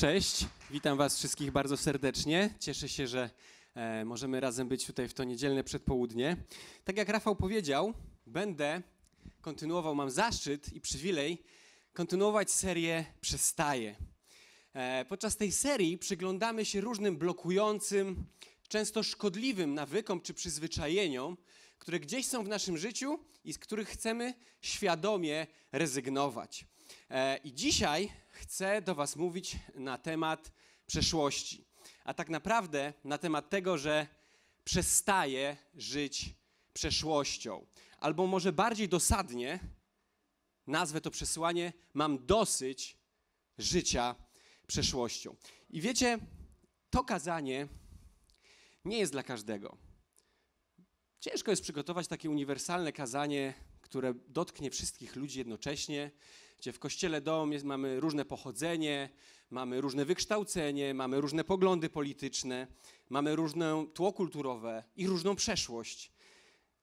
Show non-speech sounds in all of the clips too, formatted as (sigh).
Cześć, witam Was wszystkich bardzo serdecznie. Cieszę się, że e, możemy razem być tutaj w to niedzielne przedpołudnie. Tak jak Rafał powiedział, będę kontynuował, mam zaszczyt i przywilej kontynuować serię Przestaje. E, podczas tej serii przyglądamy się różnym blokującym, często szkodliwym nawykom czy przyzwyczajeniom, które gdzieś są w naszym życiu i z których chcemy świadomie rezygnować. E, I dzisiaj chcę do Was mówić na temat przeszłości, a tak naprawdę na temat tego, że przestaję żyć przeszłością. Albo może bardziej dosadnie nazwę to przesłanie: Mam dosyć życia przeszłością. I wiecie, to kazanie nie jest dla każdego. Ciężko jest przygotować takie uniwersalne kazanie, które dotknie wszystkich ludzi jednocześnie gdzie w kościele dom jest, mamy różne pochodzenie, mamy różne wykształcenie, mamy różne poglądy polityczne, mamy różne tło kulturowe i różną przeszłość.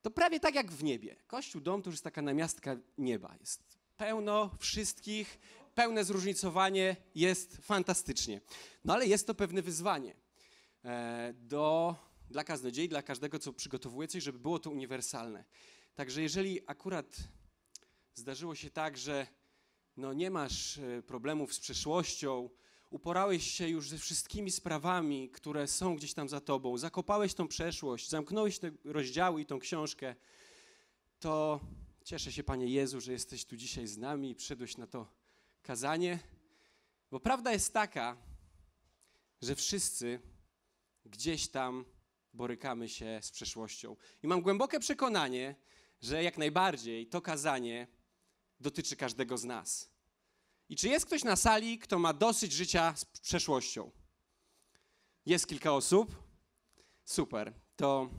To prawie tak jak w niebie. Kościół, dom to już jest taka namiastka nieba. Jest pełno wszystkich, pełne zróżnicowanie, jest fantastycznie. No ale jest to pewne wyzwanie e, do, dla kaznodziei, dla każdego, co przygotowuje coś, żeby było to uniwersalne. Także jeżeli akurat zdarzyło się tak, że no nie masz e, problemów z przeszłością, uporałeś się już ze wszystkimi sprawami, które są gdzieś tam za tobą, zakopałeś tą przeszłość, zamknąłeś te rozdziały i tą książkę, to cieszę się, Panie Jezu, że jesteś tu dzisiaj z nami i przyszedłeś na to kazanie, bo prawda jest taka, że wszyscy gdzieś tam borykamy się z przeszłością. I mam głębokie przekonanie, że jak najbardziej to kazanie dotyczy każdego z nas. I czy jest ktoś na sali, kto ma dosyć życia z przeszłością? Jest kilka osób. Super. To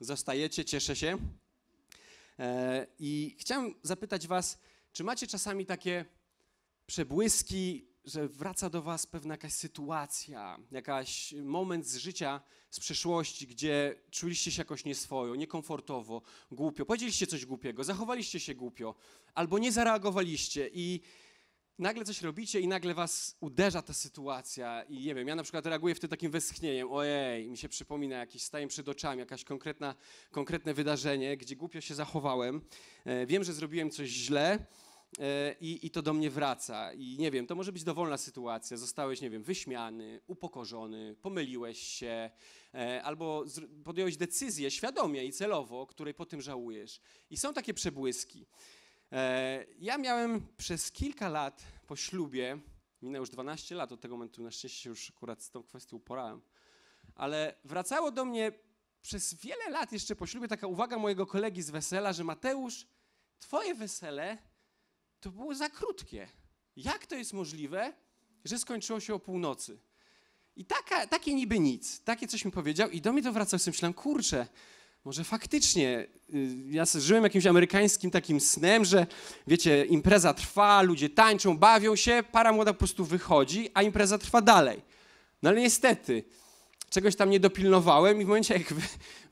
zostajecie, cieszę się. E, I chciałem zapytać Was, czy macie czasami takie przebłyski że wraca do Was pewna jakaś sytuacja, jakaś moment z życia, z przeszłości, gdzie czuliście się jakoś nieswojo, niekomfortowo, głupio, powiedzieliście coś głupiego, zachowaliście się głupio, albo nie zareagowaliście i nagle coś robicie i nagle Was uderza ta sytuacja i nie wiem, ja na przykład reaguję wtedy takim westchnieniem, ojej, mi się przypomina jakiś, staję przed oczami, jakaś konkretna, konkretne wydarzenie, gdzie głupio się zachowałem, e, wiem, że zrobiłem coś źle, E, i, i to do mnie wraca. I nie wiem, to może być dowolna sytuacja. Zostałeś, nie wiem, wyśmiany, upokorzony, pomyliłeś się, e, albo podjąłeś decyzję świadomie i celowo, której po tym żałujesz. I są takie przebłyski. E, ja miałem przez kilka lat po ślubie, minęło już 12 lat od tego momentu, na szczęście się już akurat z tą kwestią uporałem, ale wracało do mnie przez wiele lat jeszcze po ślubie taka uwaga mojego kolegi z wesela, że Mateusz, twoje wesele to było za krótkie. Jak to jest możliwe, że skończyło się o północy? I taka, takie niby nic, takie coś mi powiedział i do mnie to wracał, sobie myślałem, kurczę, może faktycznie, y, ja żyłem jakimś amerykańskim takim snem, że wiecie, impreza trwa, ludzie tańczą, bawią się, para młoda po prostu wychodzi, a impreza trwa dalej. No ale niestety, czegoś tam nie dopilnowałem i w momencie jak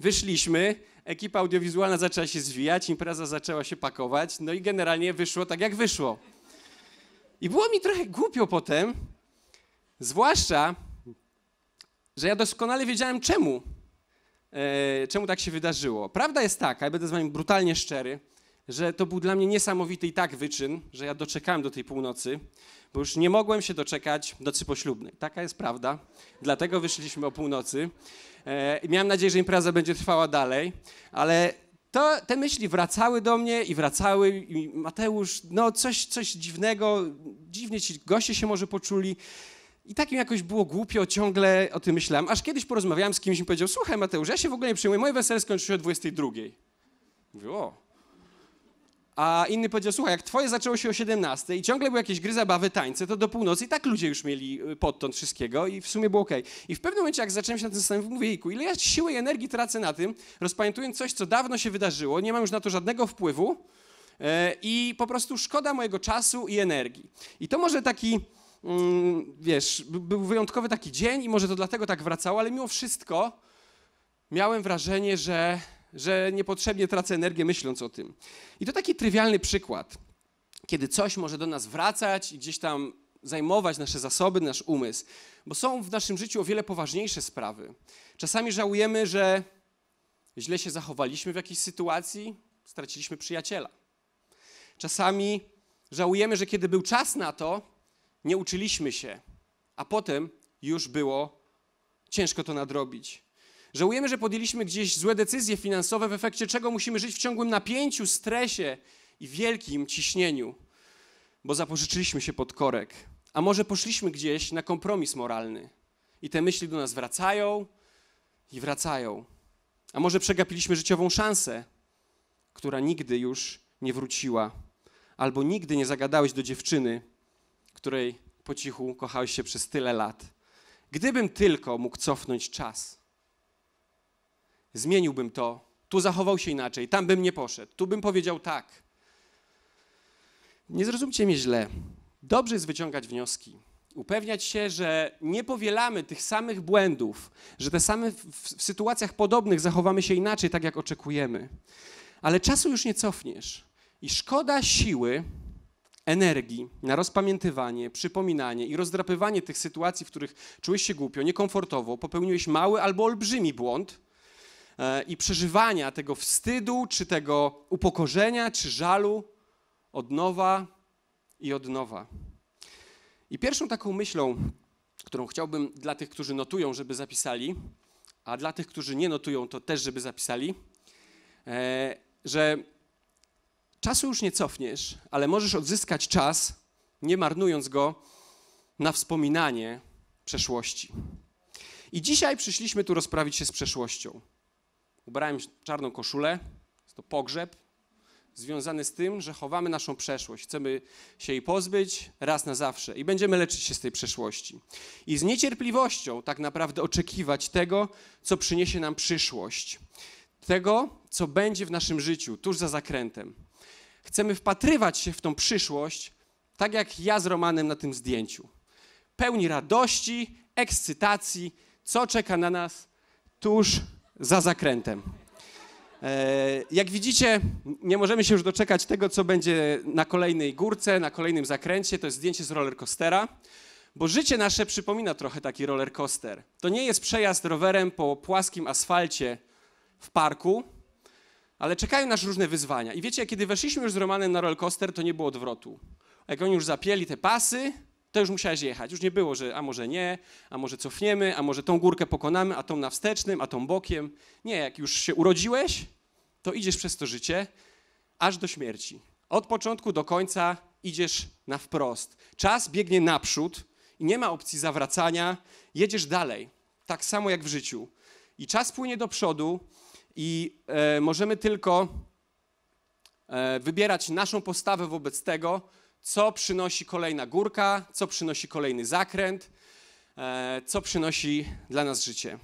wyszliśmy, ekipa audiowizualna zaczęła się zwijać, impreza zaczęła się pakować, no i generalnie wyszło tak, jak wyszło. I było mi trochę głupio potem, zwłaszcza, że ja doskonale wiedziałem czemu, e, czemu tak się wydarzyło. Prawda jest taka, ja będę z wami brutalnie szczery, że to był dla mnie niesamowity i tak wyczyn, że ja doczekałem do tej północy, bo już nie mogłem się doczekać nocy poślubnej. Taka jest prawda. Dlatego wyszliśmy o północy. E, I miałem nadzieję, że impreza będzie trwała dalej, ale to, te myśli wracały do mnie i wracały. I Mateusz, no coś, coś dziwnego, dziwnie ci goście się może poczuli. I takim jakoś było głupio, ciągle o tym myślałem. Aż kiedyś porozmawiałem z kimś i powiedział, słuchaj Mateusz, ja się w ogóle nie przyjmuję, moje wesele skończy się o 22. Mówię, o, a inny powiedział, słuchaj, jak twoje zaczęło się o 17 i ciągle były jakieś gry, zabawy, tańce, to do północy i tak ludzie już mieli y, podtąd wszystkiego i w sumie było ok. I w pewnym momencie, jak zacząłem się na tym samym, mówię, jejku, ile ja siły i energii tracę na tym, rozpamiętując coś, co dawno się wydarzyło, nie mam już na to żadnego wpływu e, i po prostu szkoda mojego czasu i energii. I to może taki mm, wiesz, był wyjątkowy taki dzień i może to dlatego tak wracało, ale mimo wszystko miałem wrażenie, że że niepotrzebnie tracę energię myśląc o tym. I to taki trywialny przykład, kiedy coś może do nas wracać i gdzieś tam zajmować nasze zasoby, nasz umysł, bo są w naszym życiu o wiele poważniejsze sprawy. Czasami żałujemy, że źle się zachowaliśmy w jakiejś sytuacji, straciliśmy przyjaciela. Czasami żałujemy, że kiedy był czas na to, nie uczyliśmy się, a potem już było ciężko to nadrobić. Żałujemy, że podjęliśmy gdzieś złe decyzje finansowe, w efekcie czego musimy żyć w ciągłym napięciu, stresie i wielkim ciśnieniu, bo zapożyczyliśmy się pod korek. A może poszliśmy gdzieś na kompromis moralny i te myśli do nas wracają i wracają. A może przegapiliśmy życiową szansę, która nigdy już nie wróciła, albo nigdy nie zagadałeś do dziewczyny, której po cichu kochałeś się przez tyle lat. Gdybym tylko mógł cofnąć czas zmieniłbym to, tu zachował się inaczej, tam bym nie poszedł, tu bym powiedział tak. Nie zrozumcie mnie źle. Dobrze jest wyciągać wnioski, upewniać się, że nie powielamy tych samych błędów, że te same w, w sytuacjach podobnych zachowamy się inaczej, tak jak oczekujemy. Ale czasu już nie cofniesz i szkoda siły, energii na rozpamiętywanie, przypominanie i rozdrapywanie tych sytuacji, w których czułeś się głupio, niekomfortowo, popełniłeś mały albo olbrzymi błąd E, i przeżywania tego wstydu, czy tego upokorzenia, czy żalu od nowa i od nowa. I pierwszą taką myślą, którą chciałbym dla tych, którzy notują, żeby zapisali, a dla tych, którzy nie notują, to też, żeby zapisali, e, że czasu już nie cofniesz, ale możesz odzyskać czas, nie marnując go na wspominanie przeszłości. I dzisiaj przyszliśmy tu rozprawić się z przeszłością. Ubrałem czarną koszulę, jest to pogrzeb, związany z tym, że chowamy naszą przeszłość. Chcemy się jej pozbyć raz na zawsze i będziemy leczyć się z tej przeszłości. I z niecierpliwością tak naprawdę oczekiwać tego, co przyniesie nam przyszłość. Tego, co będzie w naszym życiu, tuż za zakrętem. Chcemy wpatrywać się w tą przyszłość, tak jak ja z Romanem na tym zdjęciu. Pełni radości, ekscytacji, co czeka na nas tuż za zakrętem. E, jak widzicie, nie możemy się już doczekać tego, co będzie na kolejnej górce, na kolejnym zakręcie. To jest zdjęcie z rollercoastera, bo życie nasze przypomina trochę taki rollercoaster. To nie jest przejazd rowerem po płaskim asfalcie w parku, ale czekają nas różne wyzwania. I wiecie, kiedy weszliśmy już z Romanem na rollercoaster, to nie było odwrotu. Jak oni już zapięli te pasy, to już musiałeś jechać. Już nie było, że a może nie, a może cofniemy, a może tą górkę pokonamy, a tą na wstecznym, a tą bokiem. Nie, jak już się urodziłeś, to idziesz przez to życie aż do śmierci. Od początku do końca idziesz na wprost. Czas biegnie naprzód i nie ma opcji zawracania. Jedziesz dalej, tak samo jak w życiu. I czas płynie do przodu i e, możemy tylko e, wybierać naszą postawę wobec tego, co przynosi kolejna górka, co przynosi kolejny zakręt, e, co przynosi dla nas życie.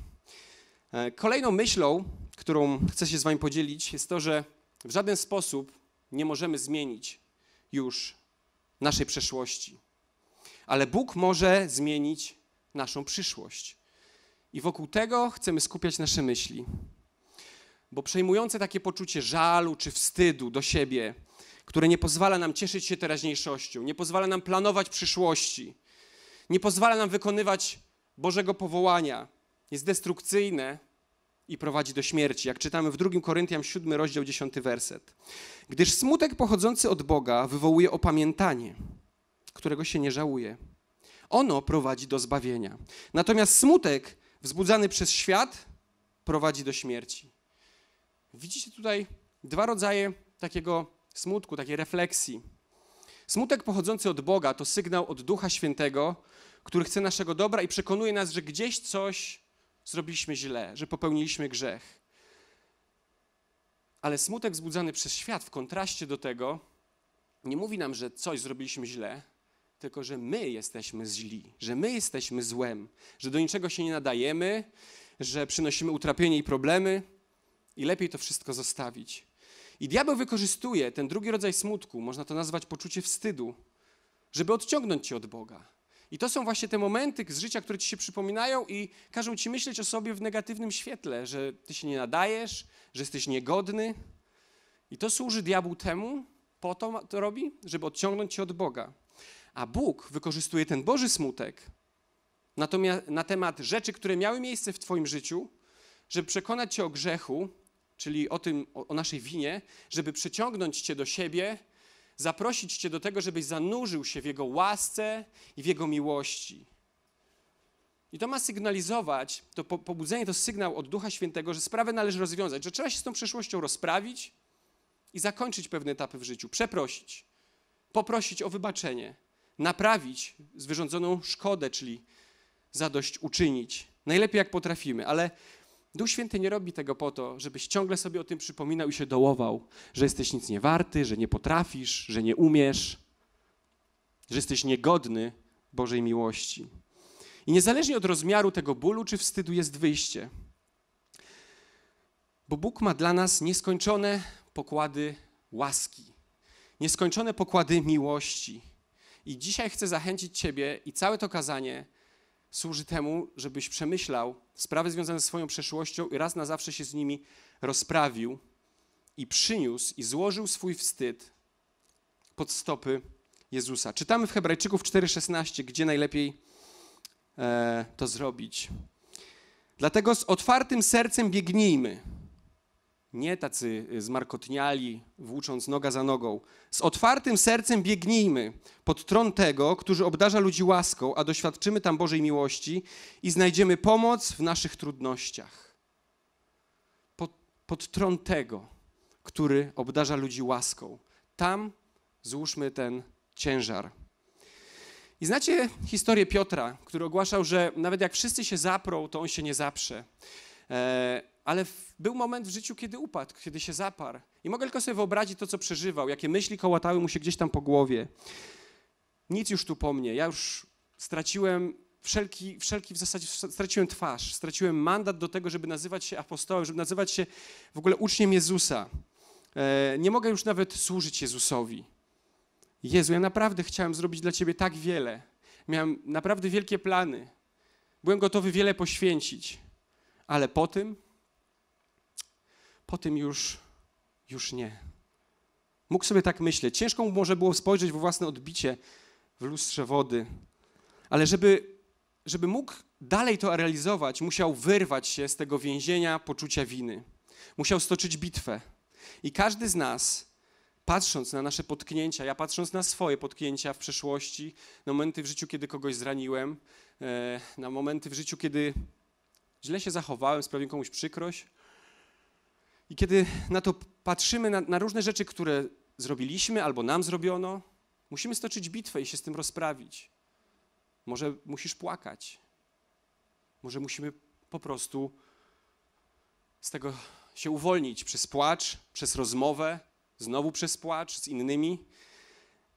E, kolejną myślą, którą chcę się z Wami podzielić, jest to, że w żaden sposób nie możemy zmienić już naszej przeszłości, ale Bóg może zmienić naszą przyszłość. I wokół tego chcemy skupiać nasze myśli. Bo przejmujące takie poczucie żalu czy wstydu do siebie które nie pozwala nam cieszyć się teraźniejszością, nie pozwala nam planować przyszłości, nie pozwala nam wykonywać Bożego powołania, jest destrukcyjne i prowadzi do śmierci, jak czytamy w 2 Koryntian 7, rozdział 10, werset. Gdyż smutek pochodzący od Boga wywołuje opamiętanie, którego się nie żałuje. Ono prowadzi do zbawienia. Natomiast smutek wzbudzany przez świat prowadzi do śmierci. Widzicie tutaj dwa rodzaje takiego smutku, takiej refleksji. Smutek pochodzący od Boga to sygnał od Ducha Świętego, który chce naszego dobra i przekonuje nas, że gdzieś coś zrobiliśmy źle, że popełniliśmy grzech. Ale smutek wzbudzany przez świat w kontraście do tego nie mówi nam, że coś zrobiliśmy źle, tylko że my jesteśmy źli, że my jesteśmy złem, że do niczego się nie nadajemy, że przynosimy utrapienie i problemy i lepiej to wszystko zostawić. I diabeł wykorzystuje ten drugi rodzaj smutku, można to nazwać poczucie wstydu, żeby odciągnąć cię od Boga. I to są właśnie te momenty z życia, które ci się przypominają i każą ci myśleć o sobie w negatywnym świetle, że ty się nie nadajesz, że jesteś niegodny. I to służy diabłu temu, po to to robi, żeby odciągnąć cię od Boga. A Bóg wykorzystuje ten Boży smutek na temat rzeczy, które miały miejsce w Twoim życiu, żeby przekonać cię o grzechu, czyli o tym, o, o naszej winie, żeby przyciągnąć Cię do siebie, zaprosić Cię do tego, żebyś zanurzył się w Jego łasce i w Jego miłości. I to ma sygnalizować, to po, pobudzenie to sygnał od Ducha Świętego, że sprawę należy rozwiązać, że trzeba się z tą przeszłością rozprawić i zakończyć pewne etapy w życiu, przeprosić, poprosić o wybaczenie, naprawić wyrządzoną szkodę, czyli zadośćuczynić. Najlepiej jak potrafimy, ale Duch Święty nie robi tego po to, żebyś ciągle sobie o tym przypominał i się dołował, że jesteś nic nie warty, że nie potrafisz, że nie umiesz, że jesteś niegodny Bożej miłości. I niezależnie od rozmiaru tego bólu czy wstydu jest wyjście. Bo Bóg ma dla nas nieskończone pokłady łaski, nieskończone pokłady miłości. I dzisiaj chcę zachęcić Ciebie i całe to kazanie, służy temu, żebyś przemyślał sprawy związane ze swoją przeszłością i raz na zawsze się z nimi rozprawił i przyniósł i złożył swój wstyd pod stopy Jezusa. Czytamy w Hebrajczyków 4:16, gdzie najlepiej e, to zrobić. Dlatego z otwartym sercem biegnijmy nie tacy y, zmarkotniali, włócząc noga za nogą. Z otwartym sercem biegnijmy pod tron tego, który obdarza ludzi łaską, a doświadczymy tam Bożej miłości i znajdziemy pomoc w naszych trudnościach. Pod, pod tron tego, który obdarza ludzi łaską. Tam złóżmy ten ciężar. I znacie historię Piotra, który ogłaszał, że nawet jak wszyscy się zaprą, to on się nie zaprze. E, ale był moment w życiu, kiedy upadł, kiedy się zaparł. I mogę tylko sobie wyobrazić to, co przeżywał, jakie myśli kołatały mu się gdzieś tam po głowie. Nic już tu po mnie, ja już straciłem wszelki, wszelki w zasadzie, straciłem twarz, straciłem mandat do tego, żeby nazywać się apostołem, żeby nazywać się w ogóle uczniem Jezusa. E, nie mogę już nawet służyć Jezusowi. Jezu, ja naprawdę chciałem zrobić dla Ciebie tak wiele. Miałem naprawdę wielkie plany. Byłem gotowy wiele poświęcić. Ale po tym po tym już, już nie. Mógł sobie tak myśleć. Ciężko mu może było spojrzeć w własne odbicie w lustrze wody, ale żeby, żeby mógł dalej to realizować, musiał wyrwać się z tego więzienia poczucia winy. Musiał stoczyć bitwę. I każdy z nas, patrząc na nasze potknięcia, ja patrząc na swoje potknięcia w przeszłości, na momenty w życiu, kiedy kogoś zraniłem, e, na momenty w życiu, kiedy źle się zachowałem, sprawiłem komuś przykrość, i kiedy na to patrzymy, na, na różne rzeczy, które zrobiliśmy albo nam zrobiono, musimy stoczyć bitwę i się z tym rozprawić. Może musisz płakać. Może musimy po prostu z tego się uwolnić przez płacz, przez rozmowę, znowu przez płacz z innymi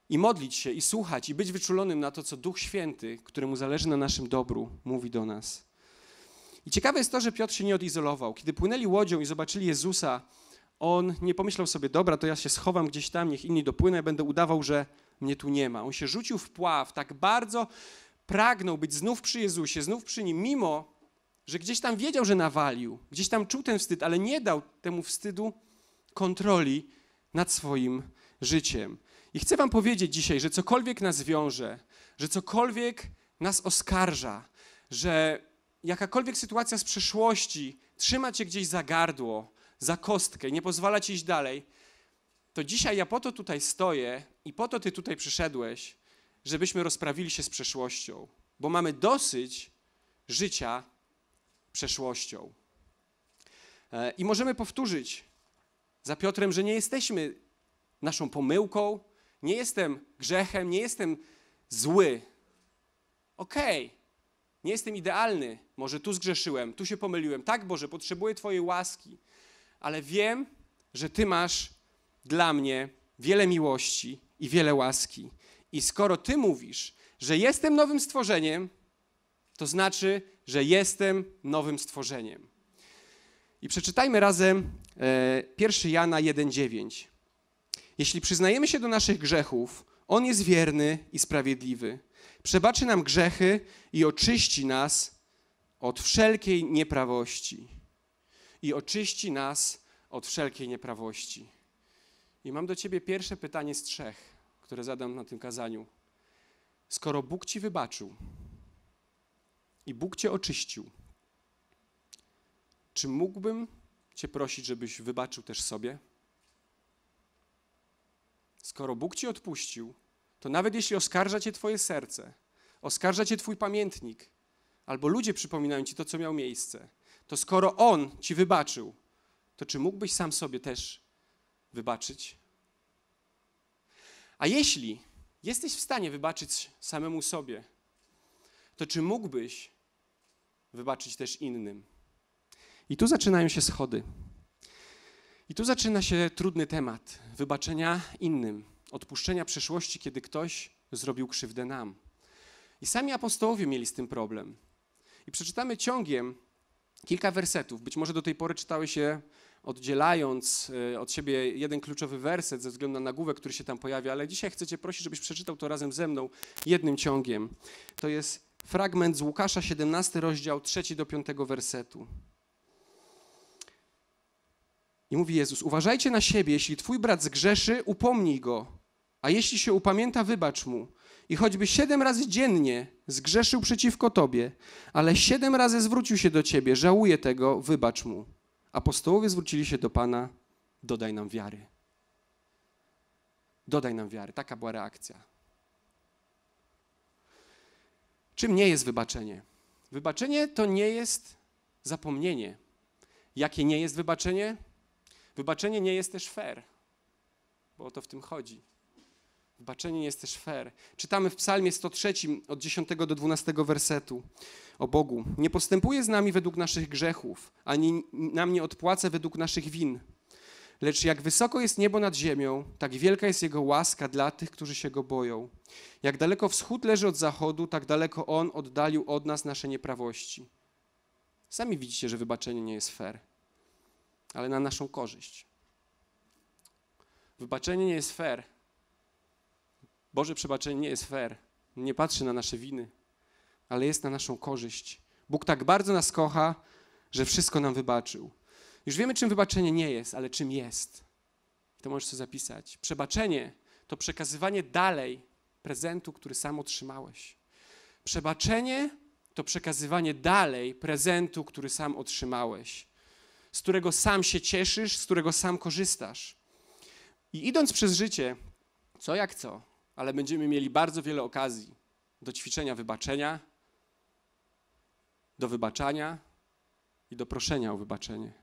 i modlić się, i słuchać, i być wyczulonym na to, co Duch Święty, któremu zależy na naszym dobru, mówi do nas. I ciekawe jest to, że Piotr się nie odizolował. Kiedy płynęli łodzią i zobaczyli Jezusa, on nie pomyślał sobie, dobra, to ja się schowam gdzieś tam, niech inni dopłynę, będę udawał, że mnie tu nie ma. On się rzucił w pław, tak bardzo pragnął być znów przy Jezusie, znów przy Nim, mimo że gdzieś tam wiedział, że nawalił, gdzieś tam czuł ten wstyd, ale nie dał temu wstydu kontroli nad swoim życiem. I chcę Wam powiedzieć dzisiaj, że cokolwiek nas wiąże, że cokolwiek nas oskarża, że jakakolwiek sytuacja z przeszłości trzyma cię gdzieś za gardło, za kostkę, nie pozwala ci iść dalej, to dzisiaj ja po to tutaj stoję i po to ty tutaj przyszedłeś, żebyśmy rozprawili się z przeszłością, bo mamy dosyć życia przeszłością. E, I możemy powtórzyć za Piotrem, że nie jesteśmy naszą pomyłką, nie jestem grzechem, nie jestem zły. Okej, okay, nie jestem idealny, może tu zgrzeszyłem, tu się pomyliłem. Tak, Boże, potrzebuję Twojej łaski, ale wiem, że Ty masz dla mnie wiele miłości i wiele łaski. I skoro Ty mówisz, że jestem nowym stworzeniem, to znaczy, że jestem nowym stworzeniem. I przeczytajmy razem 1 e, Jana 1,9. Jeśli przyznajemy się do naszych grzechów, On jest wierny i sprawiedliwy. Przebaczy nam grzechy i oczyści nas od wszelkiej nieprawości i oczyści nas od wszelkiej nieprawości. I mam do Ciebie pierwsze pytanie z trzech, które zadam na tym kazaniu. Skoro Bóg Ci wybaczył i Bóg Cię oczyścił, czy mógłbym Cię prosić, żebyś wybaczył też sobie? Skoro Bóg Ci odpuścił, to nawet jeśli oskarża Cię Twoje serce, oskarża Cię Twój pamiętnik, albo ludzie przypominają ci to, co miało miejsce, to skoro On ci wybaczył, to czy mógłbyś sam sobie też wybaczyć? A jeśli jesteś w stanie wybaczyć samemu sobie, to czy mógłbyś wybaczyć też innym? I tu zaczynają się schody. I tu zaczyna się trudny temat wybaczenia innym, odpuszczenia przeszłości, kiedy ktoś zrobił krzywdę nam. I sami apostołowie mieli z tym problem. I przeczytamy ciągiem kilka wersetów. Być może do tej pory czytały się oddzielając e, od siebie jeden kluczowy werset ze względu na nagłówek, który się tam pojawia, ale dzisiaj chcę Cię prosić, żebyś przeczytał to razem ze mną jednym ciągiem. To jest fragment z Łukasza 17, rozdział 3 do 5 wersetu. I mówi Jezus: Uważajcie na siebie, jeśli twój brat zgrzeszy, upomnij go, a jeśli się upamięta, wybacz mu i choćby siedem razy dziennie zgrzeszył przeciwko Tobie, ale siedem razy zwrócił się do Ciebie, żałuje tego, wybacz mu. Apostołowie zwrócili się do Pana, dodaj nam wiary. Dodaj nam wiary. Taka była reakcja. Czym nie jest wybaczenie? Wybaczenie to nie jest zapomnienie. Jakie nie jest wybaczenie? Wybaczenie nie jest też fair, bo o to w tym chodzi. Wybaczenie jest też fair. Czytamy w Psalmie 103 od 10 do 12 wersetu o Bogu. Nie postępuje z nami według naszych grzechów, ani nam nie odpłaca według naszych win. Lecz jak wysoko jest niebo nad ziemią, tak wielka jest Jego łaska dla tych, którzy się Go boją. Jak daleko wschód leży od zachodu, tak daleko On oddalił od nas nasze nieprawości. Sami widzicie, że wybaczenie nie jest fair, ale na naszą korzyść. Wybaczenie nie jest fair, Boże przebaczenie nie jest fair, nie patrzy na nasze winy, ale jest na naszą korzyść. Bóg tak bardzo nas kocha, że wszystko nam wybaczył. Już wiemy, czym wybaczenie nie jest, ale czym jest. To możesz to zapisać. Przebaczenie to przekazywanie dalej prezentu, który sam otrzymałeś. Przebaczenie to przekazywanie dalej prezentu, który sam otrzymałeś, z którego sam się cieszysz, z którego sam korzystasz. I idąc przez życie, co jak co, ale będziemy mieli bardzo wiele okazji do ćwiczenia wybaczenia, do wybaczania i do proszenia o wybaczenie.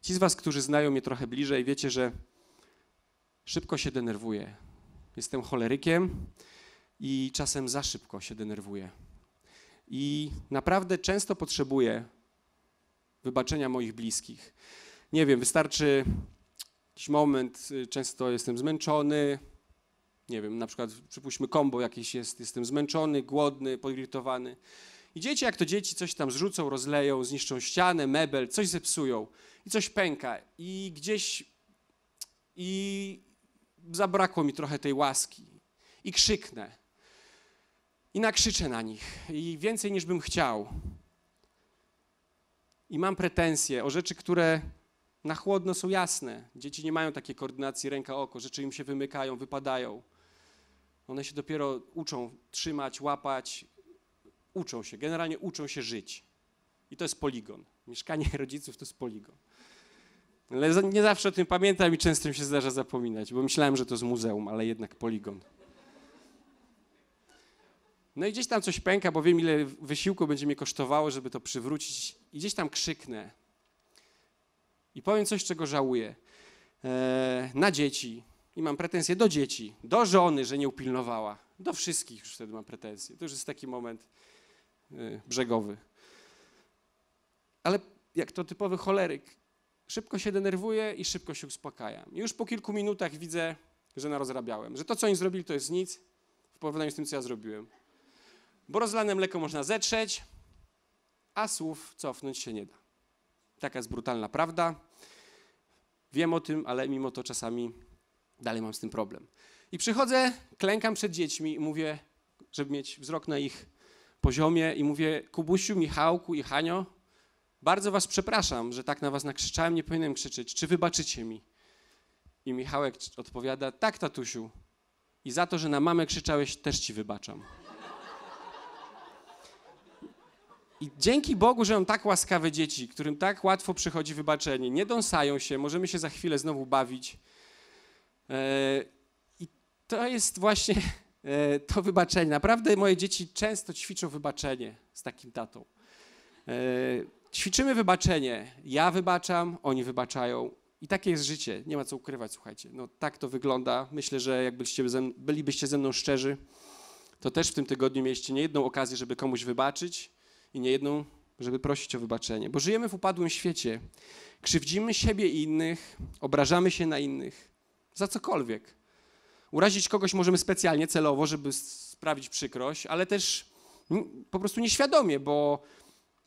Ci z Was, którzy znają mnie trochę bliżej, wiecie, że szybko się denerwuję. Jestem cholerykiem i czasem za szybko się denerwuję. I naprawdę często potrzebuję wybaczenia moich bliskich. Nie wiem, wystarczy jakiś moment, y, często jestem zmęczony, nie wiem, na przykład przypuśćmy kombo jakieś jest, jestem zmęczony, głodny, poirytowany. I dzieci, jak to dzieci, coś tam zrzucą, rozleją, zniszczą ścianę, mebel, coś zepsują i coś pęka i gdzieś i zabrakło mi trochę tej łaski i krzyknę i nakrzyczę na nich i więcej niż bym chciał. I mam pretensje o rzeczy, które na chłodno są jasne. Dzieci nie mają takiej koordynacji ręka-oko, rzeczy im się wymykają, wypadają. One się dopiero uczą trzymać, łapać, uczą się, generalnie uczą się żyć. I to jest poligon. Mieszkanie (laughs) rodziców to jest poligon. Ale nie zawsze o tym pamiętam i często mi się zdarza zapominać, bo myślałem, że to z muzeum, ale jednak poligon. No i gdzieś tam coś pęka, bo wiem, ile wysiłku będzie mnie kosztowało, żeby to przywrócić. I gdzieś tam krzyknę. I powiem coś, czego żałuję. Eee, na dzieci, i mam pretensje do dzieci, do żony, że nie upilnowała. Do wszystkich już wtedy mam pretensje. To już jest taki moment y, brzegowy. Ale jak to typowy choleryk, szybko się denerwuję i szybko się uspokajam. Już po kilku minutach widzę, że narozrabiałem, że to, co oni zrobili, to jest nic w porównaniu z tym, co ja zrobiłem. Bo rozlane mleko można zetrzeć, a słów cofnąć się nie da. Taka jest brutalna prawda. Wiem o tym, ale mimo to czasami dalej mam z tym problem. I przychodzę, klękam przed dziećmi i mówię, żeby mieć wzrok na ich poziomie i mówię, Kubusiu, Michałku i Hanio, bardzo was przepraszam, że tak na was nakrzyczałem, nie powinienem krzyczeć, czy wybaczycie mi? I Michałek odpowiada, tak tatusiu, i za to, że na mamę krzyczałeś, też ci wybaczam. I dzięki Bogu, że mam tak łaskawe dzieci, którym tak łatwo przychodzi wybaczenie. Nie dąsają się, możemy się za chwilę znowu bawić. E, I to jest właśnie (laughs) e, to wybaczenie. Naprawdę moje dzieci często ćwiczą wybaczenie z takim tatą. E, ćwiczymy wybaczenie. Ja wybaczam, oni wybaczają. I takie jest życie. Nie ma co ukrywać, słuchajcie. No tak to wygląda. Myślę, że jakbyście bylibyście ze mną szczerzy, to też w tym tygodniu mieliście niejedną okazję, żeby komuś wybaczyć i niejedną, żeby prosić o wybaczenie. Bo żyjemy w upadłym świecie. Krzywdzimy siebie i innych, obrażamy się na innych. Za cokolwiek. Urazić kogoś możemy specjalnie, celowo, żeby sprawić przykrość, ale też po prostu nieświadomie, bo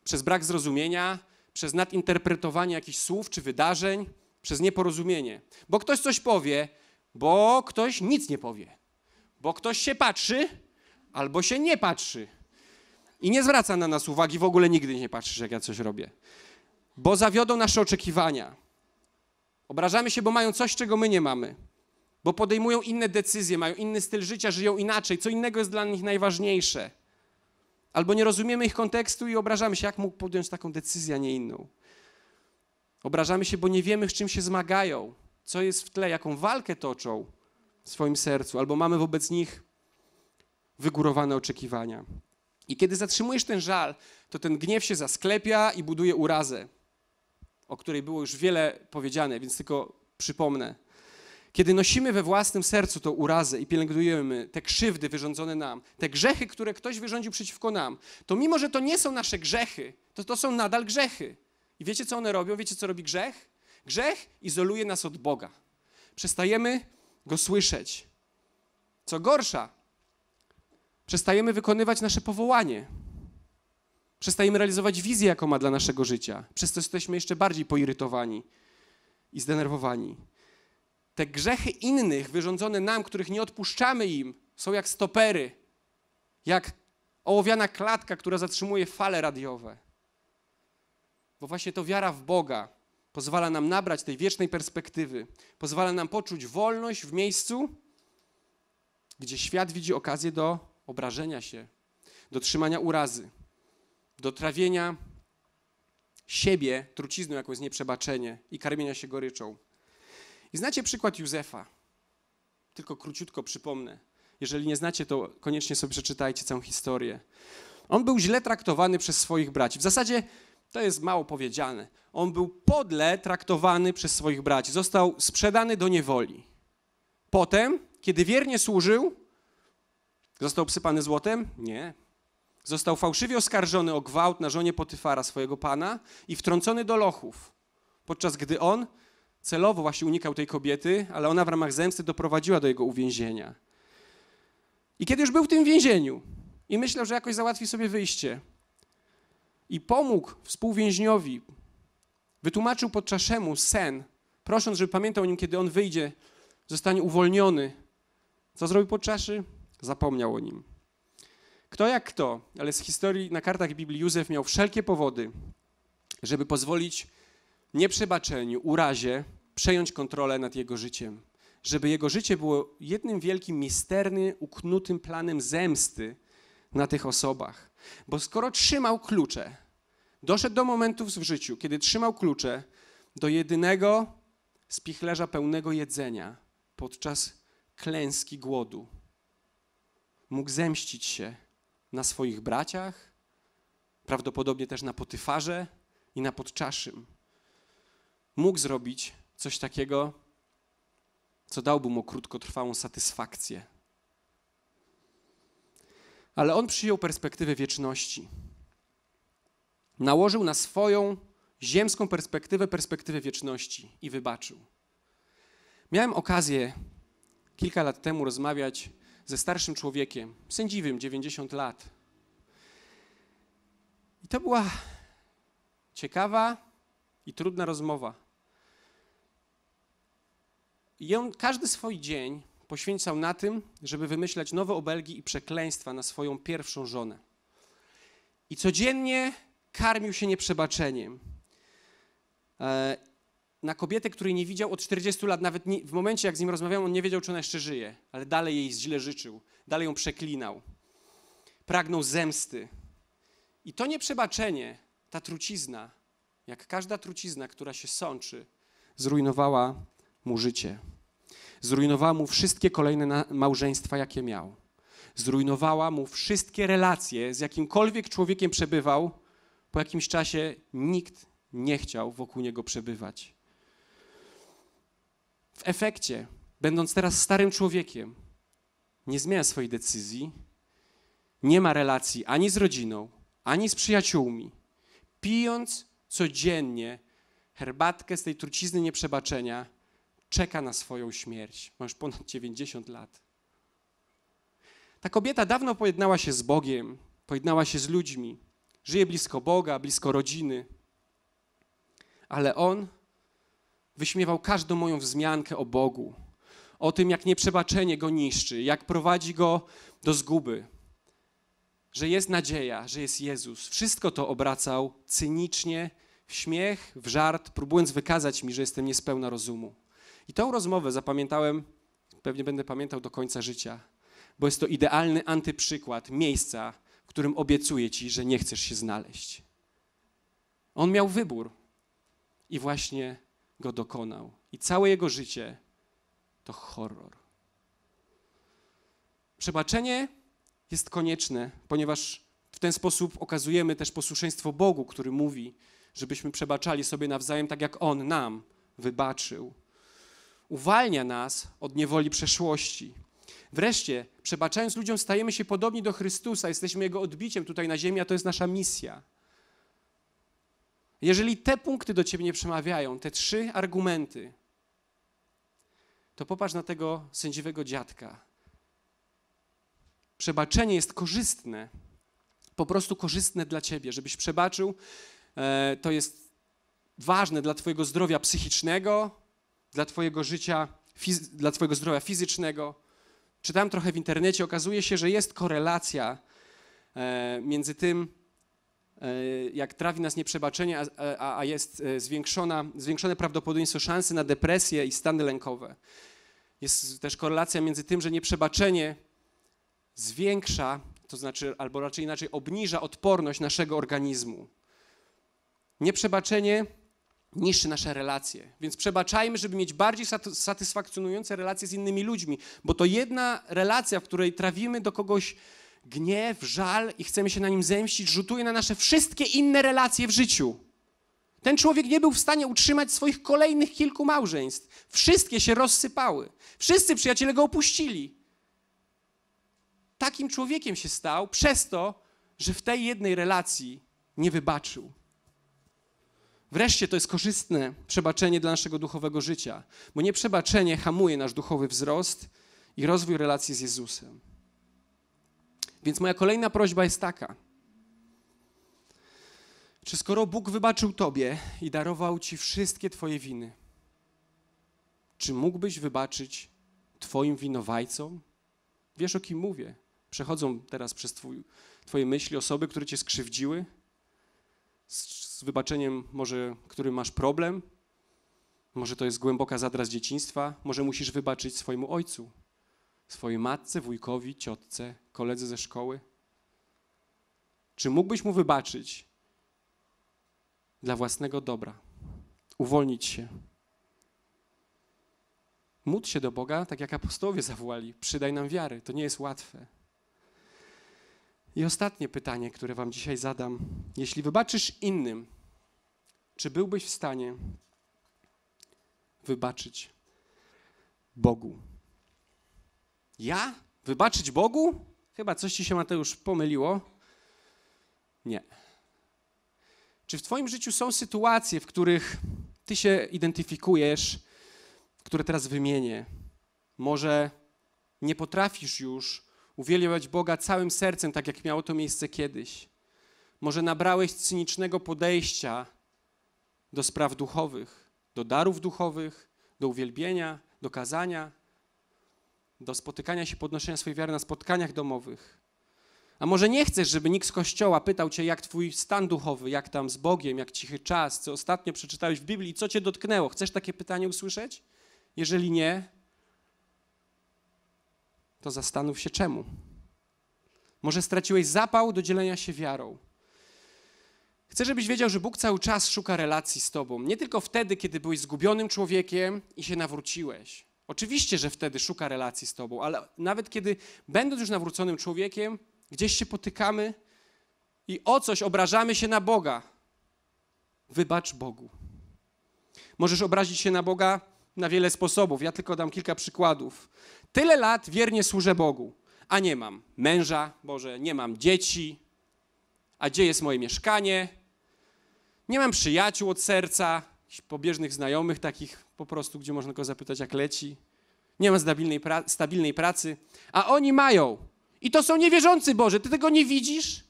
przez brak zrozumienia, przez nadinterpretowanie jakichś słów czy wydarzeń, przez nieporozumienie. Bo ktoś coś powie, bo ktoś nic nie powie, bo ktoś się patrzy albo się nie patrzy. I nie zwraca na nas uwagi, w ogóle nigdy nie patrzy, jak ja coś robię. Bo zawiodą nasze oczekiwania. Obrażamy się, bo mają coś, czego my nie mamy, bo podejmują inne decyzje, mają inny styl życia, żyją inaczej, co innego jest dla nich najważniejsze. Albo nie rozumiemy ich kontekstu i obrażamy się, jak mógł podjąć taką decyzję, a nie inną. Obrażamy się, bo nie wiemy, z czym się zmagają, co jest w tle, jaką walkę toczą w swoim sercu, albo mamy wobec nich wygórowane oczekiwania. I kiedy zatrzymujesz ten żal, to ten gniew się zasklepia i buduje urazę o której było już wiele powiedziane, więc tylko przypomnę. Kiedy nosimy we własnym sercu tą urazę i pielęgnujemy te krzywdy wyrządzone nam, te grzechy, które ktoś wyrządził przeciwko nam, to mimo, że to nie są nasze grzechy, to to są nadal grzechy. I wiecie, co one robią? Wiecie, co robi grzech? Grzech izoluje nas od Boga. Przestajemy go słyszeć. Co gorsza, przestajemy wykonywać nasze powołanie. Przestajemy realizować wizję, jaką ma dla naszego życia, przez co jesteśmy jeszcze bardziej poirytowani i zdenerwowani. Te grzechy innych, wyrządzone nam, których nie odpuszczamy im, są jak stopery, jak ołowiana klatka, która zatrzymuje fale radiowe. Bo właśnie to wiara w Boga pozwala nam nabrać tej wiecznej perspektywy, pozwala nam poczuć wolność w miejscu, gdzie świat widzi okazję do obrażenia się, do trzymania urazy do trawienia siebie trucizną, jaką jest nieprzebaczenie i karmienia się goryczą. I znacie przykład Józefa. Tylko króciutko przypomnę. Jeżeli nie znacie, to koniecznie sobie przeczytajcie całą historię. On był źle traktowany przez swoich braci. W zasadzie to jest mało powiedziane. On był podle traktowany przez swoich braci. Został sprzedany do niewoli. Potem, kiedy wiernie służył, został obsypany złotem? Nie. Został fałszywie oskarżony o gwałt na żonie Potyfara, swojego pana, i wtrącony do lochów, podczas gdy on celowo właśnie unikał tej kobiety, ale ona w ramach zemsty doprowadziła do jego uwięzienia. I kiedy już był w tym więzieniu i myślał, że jakoś załatwi sobie wyjście, i pomógł współwięźniowi, wytłumaczył podczaszemu sen, prosząc, żeby pamiętał o nim, kiedy on wyjdzie, zostanie uwolniony. Co zrobił podczaszy? Zapomniał o nim. Kto jak kto, ale z historii na kartach Biblii Józef miał wszelkie powody, żeby pozwolić nieprzebaczeniu, urazie przejąć kontrolę nad jego życiem. Żeby jego życie było jednym wielkim, misternym, uknutym planem zemsty na tych osobach. Bo skoro trzymał klucze, doszedł do momentów w życiu, kiedy trzymał klucze do jedynego spichlerza pełnego jedzenia podczas klęski głodu. Mógł zemścić się na swoich braciach, prawdopodobnie też na Potyfarze i na Podczaszym. Mógł zrobić coś takiego, co dałby mu krótkotrwałą satysfakcję. Ale on przyjął perspektywę wieczności. Nałożył na swoją ziemską perspektywę perspektywę wieczności i wybaczył. Miałem okazję kilka lat temu rozmawiać ze starszym człowiekiem, sędziwym, 90 lat. I to była ciekawa i trudna rozmowa. I on każdy swój dzień poświęcał na tym, żeby wymyślać nowe obelgi i przekleństwa na swoją pierwszą żonę. I codziennie karmił się nieprzebaczeniem. E, na kobietę, której nie widział od 40 lat. Nawet nie, w momencie, jak z nim rozmawiał, on nie wiedział, czy ona jeszcze żyje, ale dalej jej źle życzył, dalej ją przeklinał. Pragnął zemsty. I to nieprzebaczenie, ta trucizna, jak każda trucizna, która się sączy, zrujnowała mu życie. Zrujnowała mu wszystkie kolejne małżeństwa, jakie miał. Zrujnowała mu wszystkie relacje, z jakimkolwiek człowiekiem przebywał. Po jakimś czasie nikt nie chciał wokół niego przebywać. W efekcie, będąc teraz starym człowiekiem, nie zmienia swojej decyzji, nie ma relacji ani z rodziną, ani z przyjaciółmi, pijąc codziennie herbatkę z tej trucizny nieprzebaczenia, czeka na swoją śmierć. Ma już ponad 90 lat. Ta kobieta dawno pojednała się z Bogiem, pojednała się z ludźmi, żyje blisko Boga, blisko rodziny, ale on wyśmiewał każdą moją wzmiankę o Bogu, o tym, jak nieprzebaczenie go niszczy, jak prowadzi go do zguby, że jest nadzieja, że jest Jezus. Wszystko to obracał cynicznie, w śmiech, w żart, próbując wykazać mi, że jestem niespełna rozumu. I tą rozmowę zapamiętałem, pewnie będę pamiętał do końca życia, bo jest to idealny antyprzykład miejsca, w którym obiecuję ci, że nie chcesz się znaleźć. On miał wybór i właśnie go dokonał. I całe jego życie to horror. Przebaczenie jest konieczne, ponieważ w ten sposób okazujemy też posłuszeństwo Bogu, który mówi, żebyśmy przebaczali sobie nawzajem tak, jak On nam wybaczył. Uwalnia nas od niewoli przeszłości. Wreszcie, przebaczając ludziom, stajemy się podobni do Chrystusa, jesteśmy Jego odbiciem tutaj na ziemi, a to jest nasza misja. Jeżeli te punkty do ciebie nie przemawiają, te trzy argumenty, to popatrz na tego sędziwego dziadka. Przebaczenie jest korzystne, po prostu korzystne dla ciebie, żebyś przebaczył. E, to jest ważne dla twojego zdrowia psychicznego, dla twojego życia, dla twojego zdrowia fizycznego. Czytam trochę w internecie, okazuje się, że jest korelacja e, między tym, E, jak trawi nas nieprzebaczenie, a, e, a, jest e, zwiększona, zwiększone prawdopodobieństwo szansy na depresję i stany lękowe. Jest też korelacja między tym, że nieprzebaczenie zwiększa, to znaczy, albo raczej inaczej, obniża odporność naszego organizmu. Nieprzebaczenie niszczy nasze relacje. Więc przebaczajmy, żeby mieć bardziej satysfakcjonujące relacje z innymi ludźmi, bo to jedna relacja, w której trawimy do kogoś gniew, żal i chcemy się na nim zemścić, rzutuje na nasze wszystkie inne relacje w życiu. Ten człowiek nie był w stanie utrzymać swoich kolejnych kilku małżeństw. Wszystkie się rozsypały. Wszyscy przyjaciele go opuścili. Takim człowiekiem się stał przez to, że w tej jednej relacji nie wybaczył. Wreszcie to jest korzystne przebaczenie dla naszego duchowego życia, bo nieprzebaczenie hamuje nasz duchowy wzrost i rozwój relacji z Jezusem. Więc moja kolejna prośba jest taka. Czy skoro Bóg wybaczył Tobie i darował Ci wszystkie Twoje winy, czy mógłbyś wybaczyć Twoim winowajcom? Wiesz, o kim mówię. Przechodzą teraz przez twój, Twoje myśli osoby, które Cię skrzywdziły, z, z wybaczeniem może, który masz problem, może to jest głęboka zadra z dzieciństwa, może musisz wybaczyć swojemu ojcu, swojej matce, wujkowi, ciotce, koledze ze szkoły? Czy mógłbyś mu wybaczyć dla własnego dobra, uwolnić się? Módl się do Boga, tak jak apostołowie (laughs) zawołali, przydaj nam wiary, to nie jest łatwe. I ostatnie pytanie, które wam dzisiaj zadam. Jeśli wybaczysz innym, czy byłbyś w stanie wybaczyć Bogu? Ja? Wybaczyć Bogu? Chyba coś ci się, Mateusz, pomyliło. Nie. Czy w Twoim życiu są sytuacje, w których Ty się identyfikujesz, które teraz wymienię? Może nie potrafisz już uwielbiać Boga całym sercem, tak jak miało to miejsce kiedyś. Może nabrałeś cynicznego podejścia do spraw duchowych, do darów duchowych, do uwielbienia, do kazania, do spotykania się, podnoszenia swojej wiary na spotkaniach domowych. A może nie chcesz, żeby nikt z kościoła pytał cię, jak twój stan duchowy, jak tam z Bogiem, jak cichy czas, co ostatnio przeczytałeś w Biblii, co cię dotknęło? Chcesz takie pytanie usłyszeć? Jeżeli nie, to zastanów się czemu. Może straciłeś zapał do dzielenia się wiarą. Chcę, żebyś wiedział, że Bóg cały czas szuka relacji z tobą. Nie tylko wtedy, kiedy byłeś zgubionym człowiekiem i się nawróciłeś. Oczywiście, że wtedy szuka relacji z Tobą, ale nawet kiedy, będąc już nawróconym człowiekiem, gdzieś się potykamy i o coś obrażamy się na Boga, wybacz Bogu. Możesz obrazić się na Boga na wiele sposobów. Ja tylko dam kilka przykładów. Tyle lat wiernie służę Bogu, a nie mam męża, Boże, nie mam dzieci, a gdzie jest moje mieszkanie? Nie mam przyjaciół od serca, pobieżnych znajomych takich po prostu, gdzie można go zapytać, jak leci. Nie ma stabilnej, pra stabilnej pracy, a oni mają. I to są niewierzący Boże. Ty tego nie widzisz?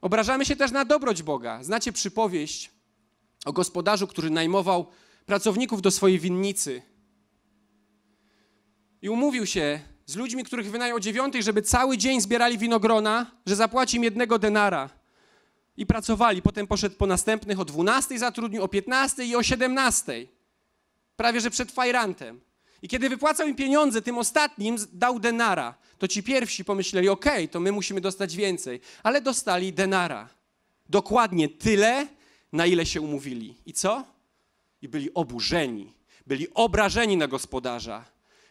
Obrażamy się też na dobroć Boga. Znacie przypowieść o gospodarzu, który najmował pracowników do swojej winnicy i umówił się z ludźmi, których wynajął o dziewiątej, żeby cały dzień zbierali winogrona, że zapłaci im jednego denara i pracowali. Potem poszedł po następnych o 12 zatrudnił, o 15 i o 17. Prawie że przed fajrantem. I kiedy wypłacał im pieniądze, tym ostatnim dał denara. To ci pierwsi pomyśleli, okej, okay, to my musimy dostać więcej. Ale dostali denara. Dokładnie tyle, na ile się umówili. I co? I byli oburzeni. Byli obrażeni na gospodarza.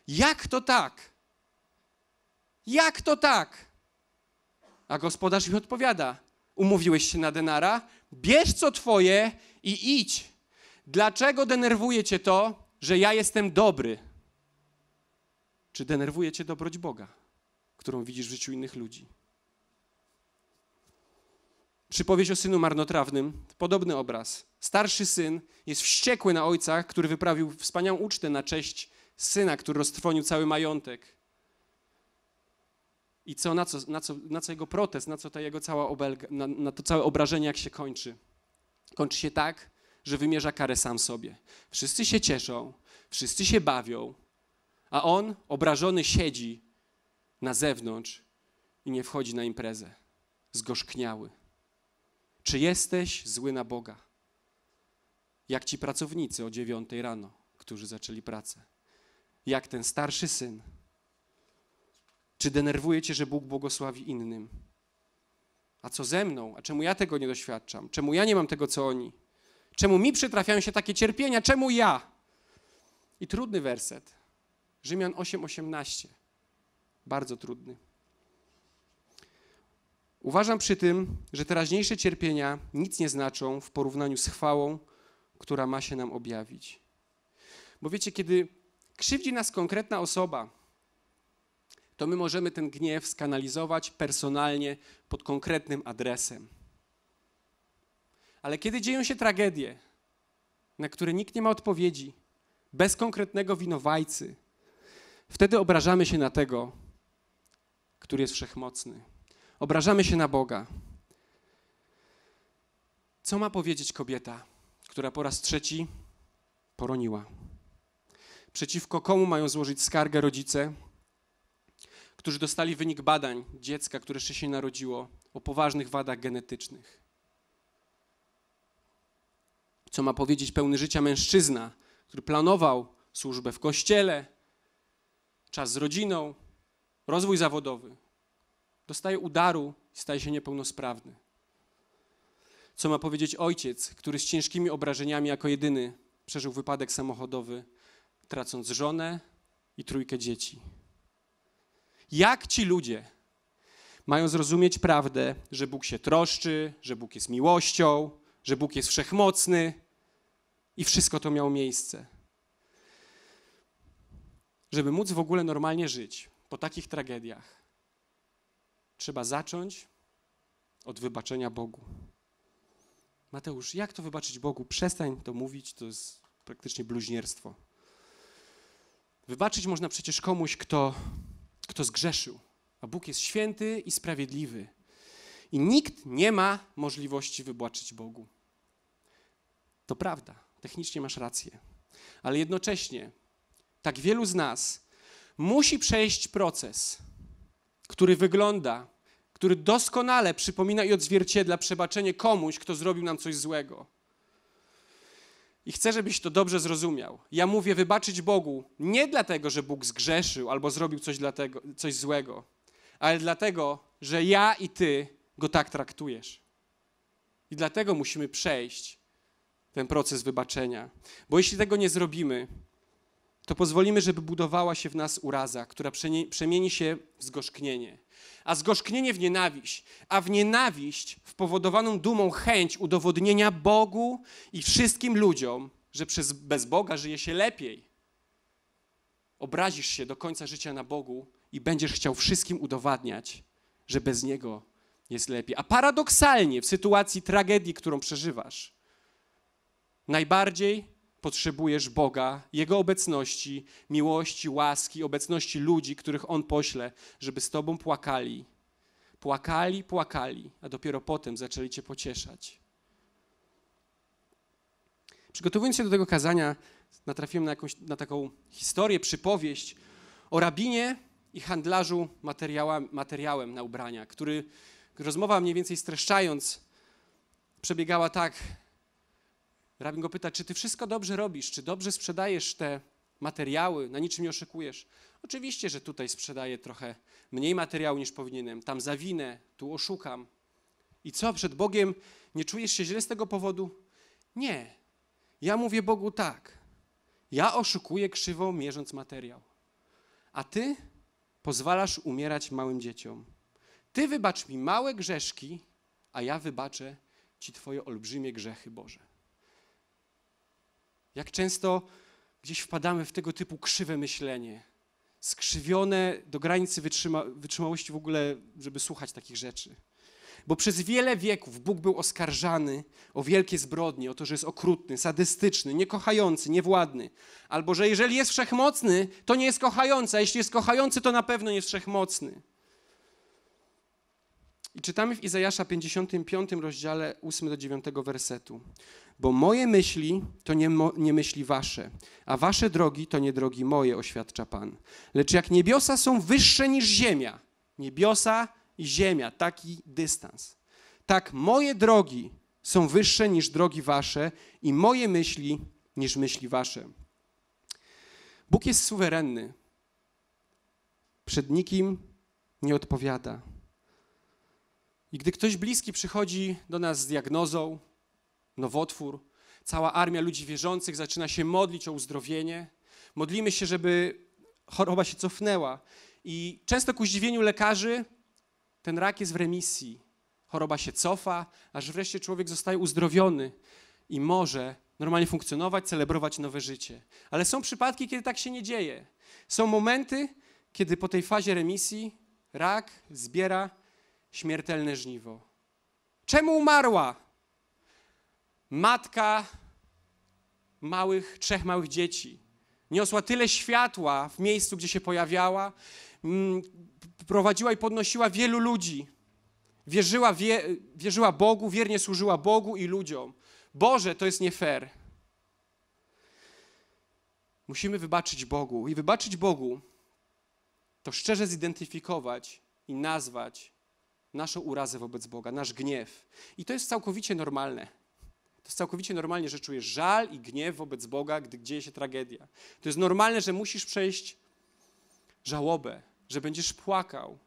Jak to tak? Jak to tak? A gospodarz mi odpowiada: Umówiłeś się na denara? Bierz co twoje i idź. Dlaczego denerwuje cię to, że ja jestem dobry? Czy denerwuje cię dobroć Boga, którą widzisz w życiu innych ludzi? Przypowieść o synu marnotrawnym, podobny obraz. Starszy syn jest wściekły na ojca, który wyprawił wspaniałą ucztę na cześć syna, który roztrwonił cały majątek. I co, na, co, na, co, na co jego protest, na co ta jego cała obelga, na, na to całe obrażenie, jak się kończy? Kończy się tak, że wymierza karę sam sobie. Wszyscy się cieszą, wszyscy się bawią, a on obrażony siedzi na zewnątrz i nie wchodzi na imprezę. Zgorzkniały. Czy jesteś zły na Boga? Jak ci pracownicy o dziewiątej rano, którzy zaczęli pracę? Jak ten starszy syn, czy denerwuje cię, że Bóg błogosławi innym? A co ze mną? A czemu ja tego nie doświadczam? Czemu ja nie mam tego, co oni? Czemu mi przytrafiają się takie cierpienia? Czemu ja? I trudny werset. Rzymian 8:18. Bardzo trudny. Uważam przy tym, że teraźniejsze cierpienia nic nie znaczą w porównaniu z chwałą, która ma się nam objawić. Bo wiecie, kiedy krzywdzi nas konkretna osoba, to my możemy ten gniew skanalizować personalnie pod konkretnym adresem. Ale kiedy dzieją się tragedie, na które nikt nie ma odpowiedzi, bez konkretnego winowajcy, wtedy obrażamy się na tego, który jest wszechmocny. Obrażamy się na Boga. Co ma powiedzieć kobieta, która po raz trzeci poroniła? Przeciwko komu mają złożyć skargę rodzice, którzy dostali wynik badań dziecka, które jeszcze się narodziło, o poważnych wadach genetycznych. Co ma powiedzieć pełny życia mężczyzna, który planował służbę w kościele, czas z rodziną, rozwój zawodowy. Dostaje udaru i staje się niepełnosprawny. Co ma powiedzieć ojciec, który z ciężkimi obrażeniami jako jedyny przeżył wypadek samochodowy, tracąc żonę i trójkę dzieci jak ci ludzie mają zrozumieć prawdę, że Bóg się troszczy, że Bóg jest miłością, że Bóg jest wszechmocny i wszystko to miało miejsce. Żeby móc w ogóle normalnie żyć po takich tragediach, trzeba zacząć od wybaczenia Bogu. Mateusz, jak to wybaczyć Bogu? Przestań to mówić, to jest praktycznie bluźnierstwo. Wybaczyć można przecież komuś, kto kto zgrzeszył. A Bóg jest święty i sprawiedliwy. I nikt nie ma możliwości wybłaczyć Bogu. To prawda, technicznie masz rację. Ale jednocześnie tak wielu z nas musi przejść proces, który wygląda, który doskonale przypomina i odzwierciedla przebaczenie komuś, kto zrobił nam coś złego. I chcę, żebyś to dobrze zrozumiał. Ja mówię wybaczyć Bogu nie dlatego, że Bóg zgrzeszył albo zrobił coś, dlatego, coś złego, ale dlatego, że ja i ty go tak traktujesz. I dlatego musimy przejść ten proces wybaczenia. Bo jeśli tego nie zrobimy, to pozwolimy, żeby budowała się w nas uraza, która przemieni się w zgorzknienie a zgorzknienie w nienawiść, a w nienawiść powodowaną dumą chęć udowodnienia Bogu i wszystkim ludziom, że przez, bez Boga żyje się lepiej. Obrazisz się do końca życia na Bogu i będziesz chciał wszystkim udowadniać, że bez Niego jest lepiej. A paradoksalnie w sytuacji tragedii, którą przeżywasz, najbardziej potrzebujesz Boga, Jego obecności, miłości, łaski, obecności ludzi, których On pośle, żeby z Tobą płakali. Płakali, płakali, a dopiero potem zaczęli Cię pocieszać. Przygotowując się do tego kazania, natrafiłem na, jakąś, na taką historię, przypowieść o rabinie i handlarzu materiałem na ubrania, który rozmowa mniej więcej streszczając przebiegała tak, Rabin go pyta, czy ty wszystko dobrze robisz, czy dobrze sprzedajesz te materiały, na niczym nie oszukujesz. Oczywiście, że tutaj sprzedaję trochę mniej materiału niż powinienem, tam zawinę, tu oszukam. I co, przed Bogiem nie czujesz się źle z tego powodu? Nie. Ja mówię Bogu tak. Ja oszukuję krzywo, mierząc materiał. A ty pozwalasz umierać małym dzieciom. Ty wybacz mi małe grzeszki, a ja wybaczę ci twoje olbrzymie grzechy, Boże. Jak często gdzieś wpadamy w tego typu krzywe myślenie, skrzywione do granicy wytrzyma wytrzymałości w ogóle, żeby słuchać takich rzeczy. Bo przez wiele wieków Bóg był oskarżany o wielkie zbrodnie, o to, że jest okrutny, sadystyczny, niekochający, niewładny. Albo że jeżeli jest wszechmocny, to nie jest kochający, a jeśli jest kochający, to na pewno nie jest wszechmocny. I czytamy w Izajasza 55 rozdziale 8 do 9 wersetu. Bo moje myśli to nie, nie myśli wasze, a wasze drogi to nie drogi moje, oświadcza Pan. Lecz jak niebiosa są wyższe niż ziemia, niebiosa i ziemia, taki dystans, tak moje drogi są wyższe niż drogi wasze i moje myśli niż myśli wasze. Bóg jest suwerenny. Przed nikim nie odpowiada. I gdy ktoś bliski przychodzi do nas z diagnozą, nowotwór. Cała armia ludzi wierzących zaczyna się modlić o uzdrowienie. Modlimy się, żeby choroba się cofnęła. I często ku zdziwieniu lekarzy ten rak jest w remisji. Choroba się cofa, aż wreszcie człowiek zostaje uzdrowiony i może normalnie funkcjonować, celebrować nowe życie. Ale są przypadki, kiedy tak się nie dzieje. Są momenty, kiedy po tej fazie remisji rak zbiera śmiertelne żniwo. Czemu umarła? matka małych, trzech małych dzieci. Niosła tyle światła w miejscu, gdzie się pojawiała, mm, prowadziła i podnosiła wielu ludzi. Wierzyła, wie, wierzyła Bogu, wiernie służyła Bogu i ludziom. Boże, to jest nie fair. Musimy wybaczyć Bogu. I wybaczyć Bogu to szczerze zidentyfikować i nazwać naszą urazę wobec Boga, nasz gniew. I to jest całkowicie normalne. To jest całkowicie normalnie, że czujesz żal i gniew wobec Boga, gdy dzieje się tragedia. To jest normalne, że musisz przejść żałobę, że będziesz płakał.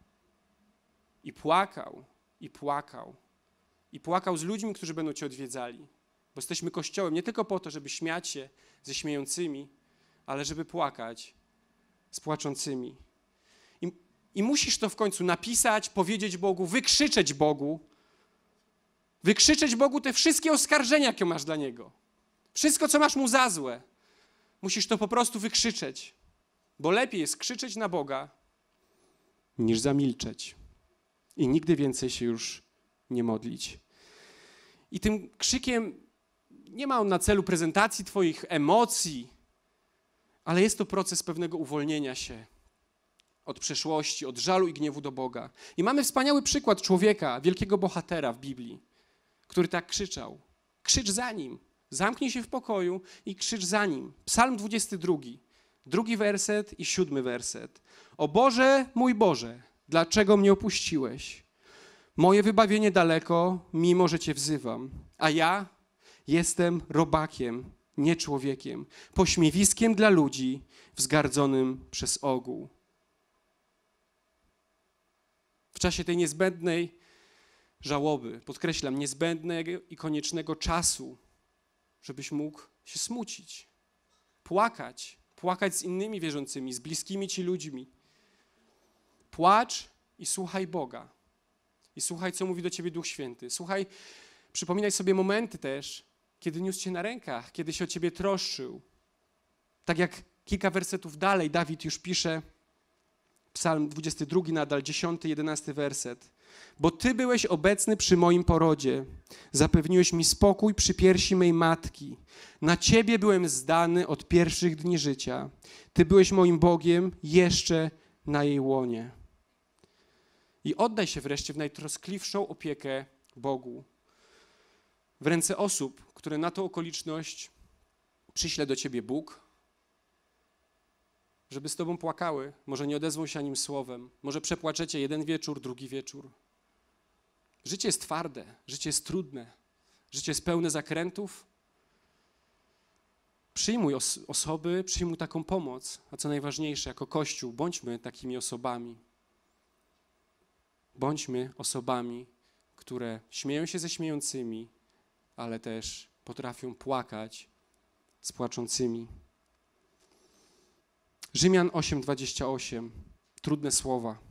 I płakał, i płakał. I płakał z ludźmi, którzy będą cię odwiedzali. Bo jesteśmy kościołem nie tylko po to, żeby śmiać się ze śmiejącymi, ale żeby płakać z płaczącymi. I, i musisz to w końcu napisać, powiedzieć Bogu, wykrzyczeć Bogu, Wykrzyczeć Bogu te wszystkie oskarżenia, jakie masz dla Niego. Wszystko, co masz Mu za złe. Musisz to po prostu wykrzyczeć, bo lepiej jest krzyczeć na Boga, niż zamilczeć i nigdy więcej się już nie modlić. I tym krzykiem nie ma on na celu prezentacji Twoich emocji, ale jest to proces pewnego uwolnienia się od przeszłości, od żalu i gniewu do Boga. I mamy wspaniały przykład człowieka, wielkiego bohatera w Biblii który tak krzyczał. Krzycz za nim. Zamknij się w pokoju i krzycz za nim. Psalm 22, drugi werset i siódmy werset. O Boże, mój Boże, dlaczego mnie opuściłeś? Moje wybawienie daleko, mimo że Cię wzywam, a ja jestem robakiem, nie człowiekiem, pośmiewiskiem dla ludzi, wzgardzonym przez ogół. W czasie tej niezbędnej żałoby, podkreślam, niezbędnego i koniecznego czasu, żebyś mógł się smucić, płakać, płakać z innymi wierzącymi, z bliskimi ci ludźmi. Płacz i słuchaj Boga. I słuchaj, co mówi do ciebie Duch Święty. Słuchaj, przypominaj sobie momenty też, kiedy niósł cię na rękach, kiedy się o ciebie troszczył. Tak jak kilka wersetów dalej Dawid już pisze, Psalm 22 nadal, 10, 11 werset bo Ty byłeś obecny przy moim porodzie. Zapewniłeś mi spokój przy piersi mej matki. Na Ciebie byłem zdany od pierwszych dni życia. Ty byłeś moim Bogiem jeszcze na jej łonie. I oddaj się wreszcie w najtroskliwszą opiekę Bogu. W ręce osób, które na tą okoliczność przyśle do Ciebie Bóg, żeby z Tobą płakały. Może nie odezwą się ani słowem. Może przepłaczecie jeden wieczór, drugi wieczór. Życie jest twarde, życie jest trudne, życie jest pełne zakrętów. Przyjmuj os osoby, przyjmuj taką pomoc, a co najważniejsze, jako Kościół, bądźmy takimi osobami. Bądźmy osobami, które śmieją się ze śmiejącymi, ale też potrafią płakać z płaczącymi. Rzymian 8:28. Trudne słowa.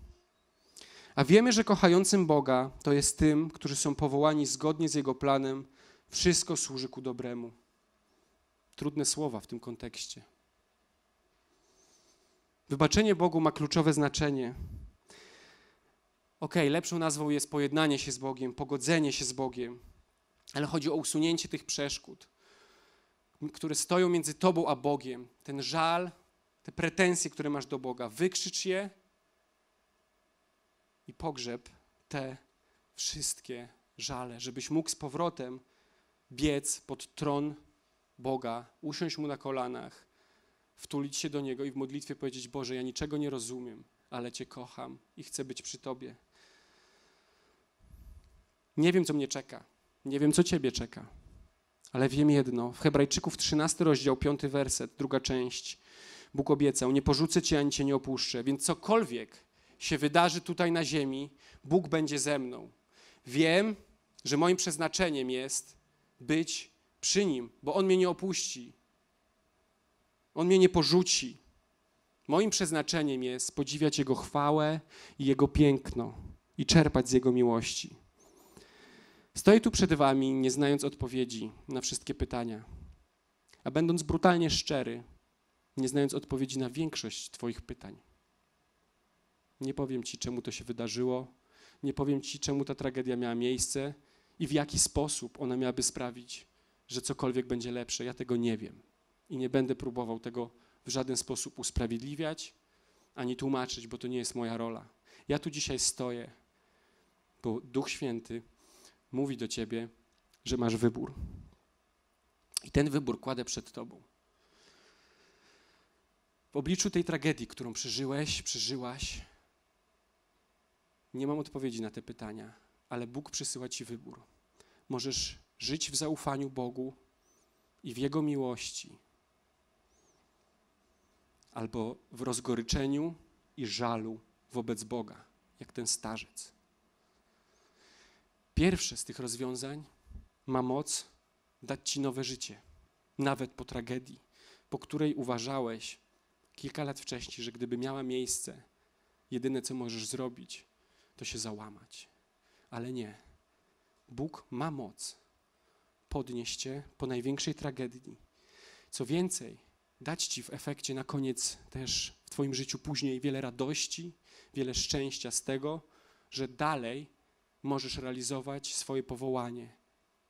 A wiemy, że kochającym Boga to jest tym, którzy są powołani zgodnie z Jego planem, wszystko służy ku dobremu. Trudne słowa w tym kontekście. Wybaczenie Bogu ma kluczowe znaczenie. Okej, okay, lepszą nazwą jest pojednanie się z Bogiem, pogodzenie się z Bogiem, ale chodzi o usunięcie tych przeszkód, które stoją między Tobą a Bogiem. Ten żal, te pretensje, które masz do Boga, wykrzycz je i pogrzeb te wszystkie żale, żebyś mógł z powrotem biec pod tron Boga, usiąść mu na kolanach, wtulić się do niego i w modlitwie powiedzieć: Boże, ja niczego nie rozumiem, ale Cię kocham i chcę być przy Tobie. Nie wiem, co mnie czeka, nie wiem, co Ciebie czeka, ale wiem jedno. W Hebrajczyków 13 rozdział, 5 werset, druga część. Bóg obiecał: Nie porzucę Cię ani Cię nie opuszczę, więc cokolwiek się wydarzy tutaj na ziemi, Bóg będzie ze mną. Wiem, że moim przeznaczeniem jest być przy Nim, bo On mnie nie opuści. On mnie nie porzuci. Moim przeznaczeniem jest podziwiać Jego chwałę i Jego piękno i czerpać z Jego miłości. Stoję tu przed Wami, nie znając odpowiedzi na wszystkie pytania, a będąc brutalnie szczery, nie znając odpowiedzi na większość Twoich pytań. Nie powiem Ci, czemu to się wydarzyło, nie powiem Ci, czemu ta tragedia miała miejsce i w jaki sposób ona miałaby sprawić, że cokolwiek będzie lepsze. Ja tego nie wiem i nie będę próbował tego w żaden sposób usprawiedliwiać ani tłumaczyć, bo to nie jest moja rola. Ja tu dzisiaj stoję, bo Duch Święty mówi do Ciebie, że masz wybór. I ten wybór kładę przed Tobą. W obliczu tej tragedii, którą przeżyłeś, przeżyłaś, nie mam odpowiedzi na te pytania, ale Bóg przysyła ci wybór. Możesz żyć w zaufaniu Bogu i w Jego miłości, albo w rozgoryczeniu i żalu wobec Boga, jak ten starzec. Pierwsze z tych rozwiązań ma moc dać ci nowe życie, nawet po tragedii, po której uważałeś kilka lat wcześniej, że gdyby miała miejsce, jedyne co możesz zrobić, to się załamać. Ale nie. Bóg ma moc podnieść cię po największej tragedii. Co więcej, dać ci w efekcie na koniec też w twoim życiu później wiele radości, wiele szczęścia z tego, że dalej możesz realizować swoje powołanie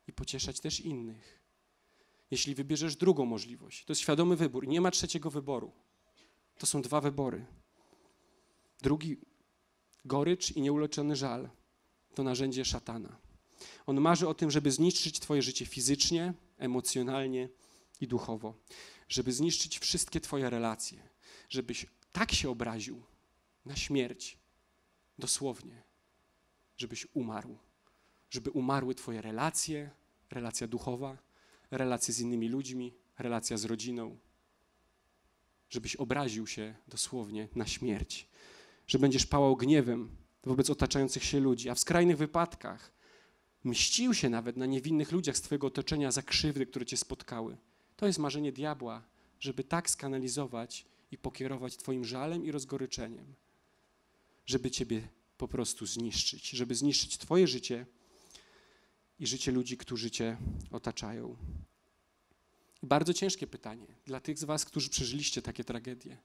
i pocieszać też innych. Jeśli wybierzesz drugą możliwość, to jest świadomy wybór, nie ma trzeciego wyboru. To są dwa wybory. Drugi Gorycz i nieuleczony żal to narzędzie szatana. On marzy o tym, żeby zniszczyć Twoje życie fizycznie, emocjonalnie i duchowo, żeby zniszczyć wszystkie Twoje relacje, żebyś tak się obraził na śmierć, dosłownie, żebyś umarł, żeby umarły Twoje relacje, relacja duchowa, relacje z innymi ludźmi, relacja z rodziną, żebyś obraził się dosłownie na śmierć że będziesz pałał gniewem wobec otaczających się ludzi, a w skrajnych wypadkach mścił się nawet na niewinnych ludziach z Twojego otoczenia za krzywdy, które Cię spotkały. To jest marzenie diabła, żeby tak skanalizować i pokierować Twoim żalem i rozgoryczeniem, żeby Ciebie po prostu zniszczyć, żeby zniszczyć Twoje życie i życie ludzi, którzy Cię otaczają. Bardzo ciężkie pytanie dla tych z Was, którzy przeżyliście takie tragedie.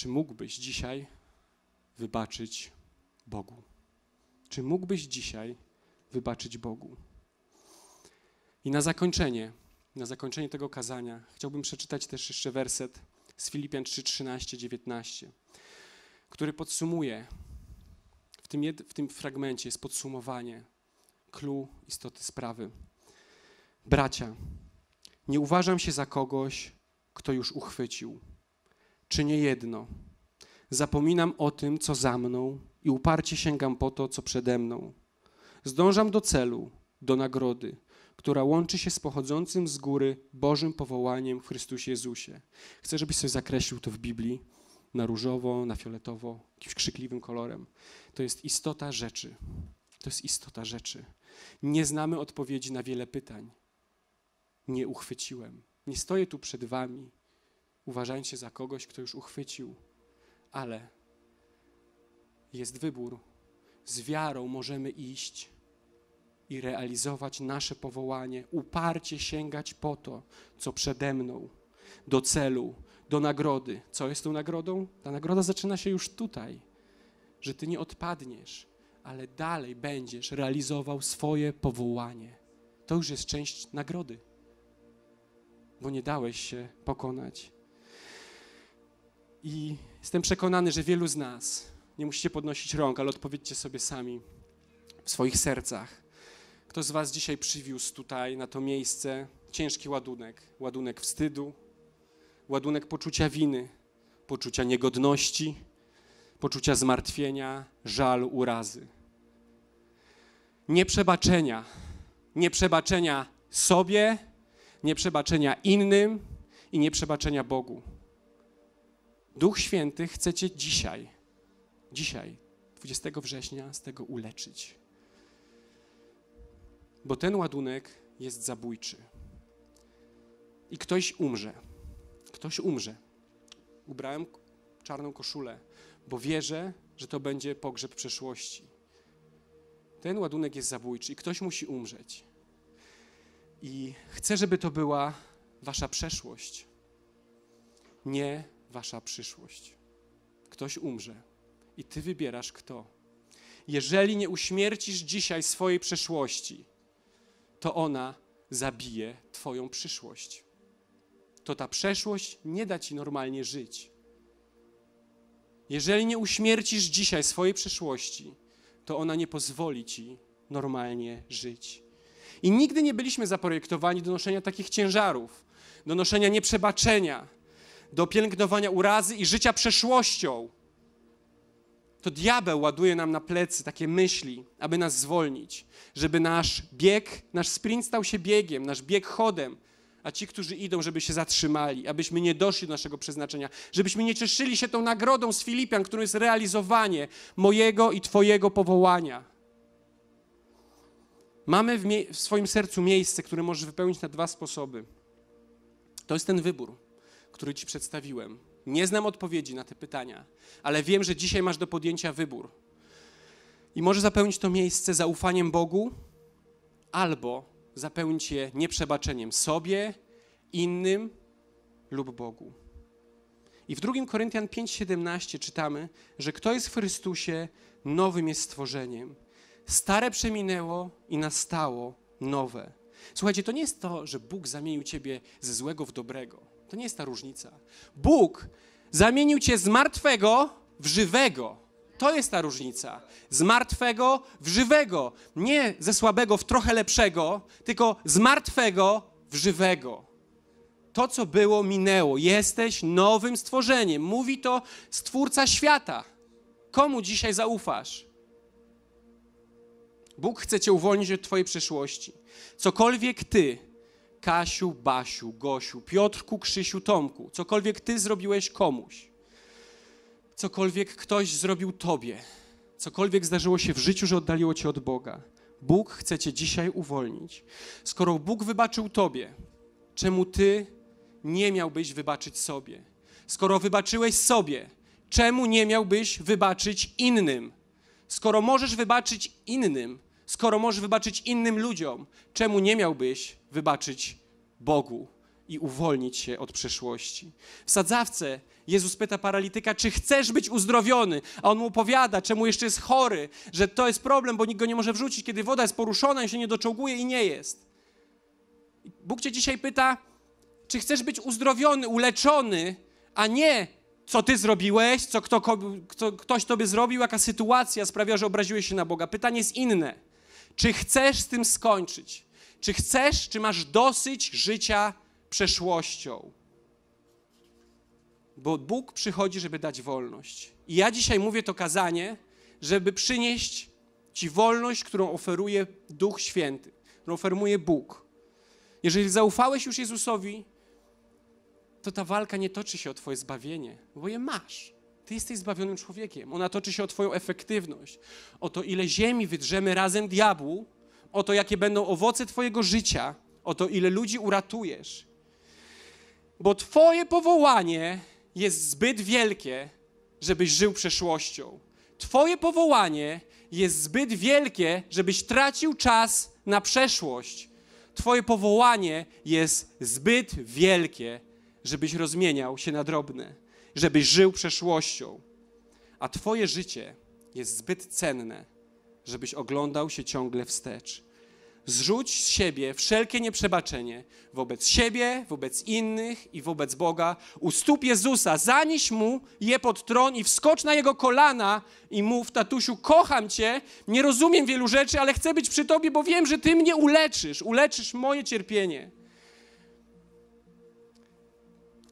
Czy mógłbyś dzisiaj wybaczyć Bogu? Czy mógłbyś dzisiaj wybaczyć Bogu? I na zakończenie, na zakończenie tego kazania, chciałbym przeczytać też jeszcze werset z Filipian 3, 13, 19, który podsumuje, w tym, jed, w tym fragmencie jest podsumowanie, clue istoty sprawy. Bracia, nie uważam się za kogoś, kto już uchwycił czy nie jedno. Zapominam o tym, co za mną i uparcie sięgam po to, co przede mną. Zdążam do celu, do nagrody, która łączy się z pochodzącym z góry Bożym powołaniem w Chrystusie Jezusie. Chcę, żebyś sobie zakreślił to w Biblii na różowo, na fioletowo, jakimś krzykliwym kolorem. To jest istota rzeczy. To jest istota rzeczy. Nie znamy odpowiedzi na wiele pytań. Nie uchwyciłem. Nie stoję tu przed wami uważajcie się za kogoś, kto już uchwycił, ale jest wybór. Z wiarą możemy iść i realizować nasze powołanie, uparcie sięgać po to, co przede mną, do celu, do nagrody. Co jest tą nagrodą? Ta nagroda zaczyna się już tutaj, że ty nie odpadniesz, ale dalej będziesz realizował swoje powołanie. To już jest część nagrody, bo nie dałeś się pokonać. I jestem przekonany, że wielu z nas, nie musicie podnosić rąk, ale odpowiedzcie sobie sami w swoich sercach. Kto z Was dzisiaj przywiózł tutaj, na to miejsce, ciężki ładunek? Ładunek wstydu, ładunek poczucia winy, poczucia niegodności, poczucia zmartwienia, żalu, urazy. Nieprzebaczenia, nieprzebaczenia sobie, nieprzebaczenia innym i nieprzebaczenia Bogu. Duch Święty chce Cię dzisiaj, dzisiaj, 20 września, z tego uleczyć. Bo ten ładunek jest zabójczy. I ktoś umrze. Ktoś umrze. Ubrałem czarną koszulę, bo wierzę, że to będzie pogrzeb przeszłości. Ten ładunek jest zabójczy i ktoś musi umrzeć. I chcę, żeby to była wasza przeszłość, nie wasza przyszłość. Ktoś umrze i ty wybierasz kto. Jeżeli nie uśmiercisz dzisiaj swojej przeszłości, to ona zabije twoją przyszłość. To ta przeszłość nie da ci normalnie żyć. Jeżeli nie uśmiercisz dzisiaj swojej przeszłości, to ona nie pozwoli ci normalnie żyć. I nigdy nie byliśmy zaprojektowani do noszenia takich ciężarów, do noszenia nieprzebaczenia, do pielęgnowania urazy i życia przeszłością, to diabeł ładuje nam na plecy takie myśli, aby nas zwolnić, żeby nasz bieg, nasz sprint stał się biegiem, nasz bieg chodem, a ci, którzy idą, żeby się zatrzymali, abyśmy nie doszli do naszego przeznaczenia, żebyśmy nie cieszyli się tą nagrodą z Filipian, którą jest realizowanie mojego i Twojego powołania. Mamy w, w swoim sercu miejsce, które możesz wypełnić na dwa sposoby. To jest ten wybór który Ci przedstawiłem. Nie znam odpowiedzi na te pytania, ale wiem, że dzisiaj masz do podjęcia wybór. I może zapełnić to miejsce zaufaniem Bogu, albo zapełnić je nieprzebaczeniem sobie, innym lub Bogu. I w 2 Koryntian 5:17 czytamy, że kto jest w Chrystusie, nowym jest stworzeniem. Stare przeminęło i nastało nowe. Słuchajcie, to nie jest to, że Bóg zamienił ciebie ze złego w dobrego. To nie jest ta różnica. Bóg zamienił cię z martwego w żywego. To jest ta różnica. Z martwego w żywego. Nie ze słabego w trochę lepszego, tylko z martwego w żywego. To, co było, minęło. Jesteś nowym stworzeniem. Mówi to Stwórca świata. Komu dzisiaj zaufasz? Bóg chce cię uwolnić od twojej przeszłości. Cokolwiek ty Kasiu, Basiu, Gosiu, Piotrku, Krzysiu, Tomku, cokolwiek ty zrobiłeś komuś, cokolwiek ktoś zrobił tobie, cokolwiek zdarzyło się w życiu, że oddaliło cię od Boga, Bóg chce cię dzisiaj uwolnić. Skoro Bóg wybaczył tobie, czemu ty nie miałbyś wybaczyć sobie? Skoro wybaczyłeś sobie, czemu nie miałbyś wybaczyć innym? Skoro możesz wybaczyć innym, skoro możesz wybaczyć innym ludziom, czemu nie miałbyś wybaczyć Bogu i uwolnić się od przeszłości. W sadzawce Jezus pyta paralityka, czy chcesz być uzdrowiony? A on mu opowiada, czemu jeszcze jest chory, że to jest problem, bo nikt go nie może wrzucić, kiedy woda jest poruszona i się nie doczołguje i nie jest. Bóg cię dzisiaj pyta, czy chcesz być uzdrowiony, uleczony, a nie co ty zrobiłeś, co kto, kto, ktoś tobie zrobił, jaka sytuacja sprawia, że obraziłeś się na Boga. Pytanie jest inne. Czy chcesz z tym skończyć? Czy chcesz, czy masz dosyć życia przeszłością? Bo Bóg przychodzi, żeby dać wolność. I ja dzisiaj mówię to kazanie, żeby przynieść Ci wolność, którą oferuje Duch Święty, którą oferuje Bóg. Jeżeli zaufałeś już Jezusowi, to ta walka nie toczy się o Twoje zbawienie, bo je masz. Ty jesteś zbawionym człowiekiem. Ona toczy się o Twoją efektywność, o to, ile ziemi wydrzemy razem diabłu, o to, jakie będą owoce Twojego życia, o to, ile ludzi uratujesz. Bo Twoje powołanie jest zbyt wielkie, żebyś żył przeszłością. Twoje powołanie jest zbyt wielkie, żebyś tracił czas na przeszłość. Twoje powołanie jest zbyt wielkie, żebyś rozmieniał się na drobne, żebyś żył przeszłością. A Twoje życie jest zbyt cenne, żebyś oglądał się ciągle wstecz. Zrzuć z siebie wszelkie nieprzebaczenie wobec siebie, wobec innych i wobec Boga. U stóp Jezusa zanieś mu je pod tron i wskocz na jego kolana i mów: Tatusiu, kocham cię, nie rozumiem wielu rzeczy, ale chcę być przy tobie, bo wiem, że ty mnie uleczysz, uleczysz moje cierpienie.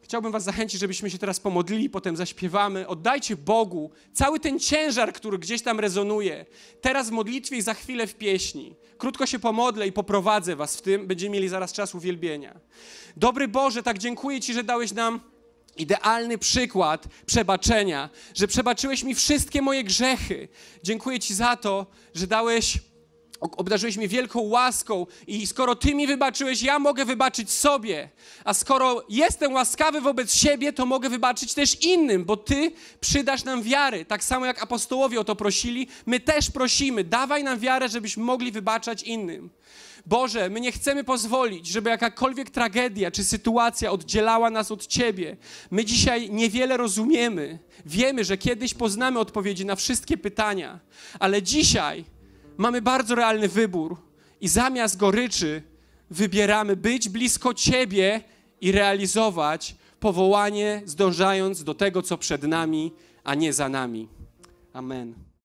Chciałbym Was zachęcić, żebyśmy się teraz pomodlili, potem zaśpiewamy. Oddajcie Bogu cały ten ciężar, który gdzieś tam rezonuje. Teraz w modlitwie i za chwilę w pieśni. Krótko się pomodlę i poprowadzę Was w tym. Będziemy mieli zaraz czas uwielbienia. Dobry Boże, tak dziękuję Ci, że dałeś nam idealny przykład przebaczenia, że przebaczyłeś mi wszystkie moje grzechy. Dziękuję Ci za to, że dałeś obdarzyłeś mnie wielką łaską i skoro Ty mi wybaczyłeś, ja mogę wybaczyć sobie. A skoro jestem łaskawy wobec siebie, to mogę wybaczyć też innym, bo Ty przydasz nam wiary. Tak samo jak apostołowie o to prosili, my też prosimy, dawaj nam wiarę, żebyśmy mogli wybaczać innym. Boże, my nie chcemy pozwolić, żeby jakakolwiek tragedia czy sytuacja oddzielała nas od Ciebie. My dzisiaj niewiele rozumiemy. Wiemy, że kiedyś poznamy odpowiedzi na wszystkie pytania, ale dzisiaj mamy bardzo realny wybór i zamiast goryczy wybieramy być blisko Ciebie i realizować powołanie, zdążając do tego, co przed nami, a nie za nami. Amen.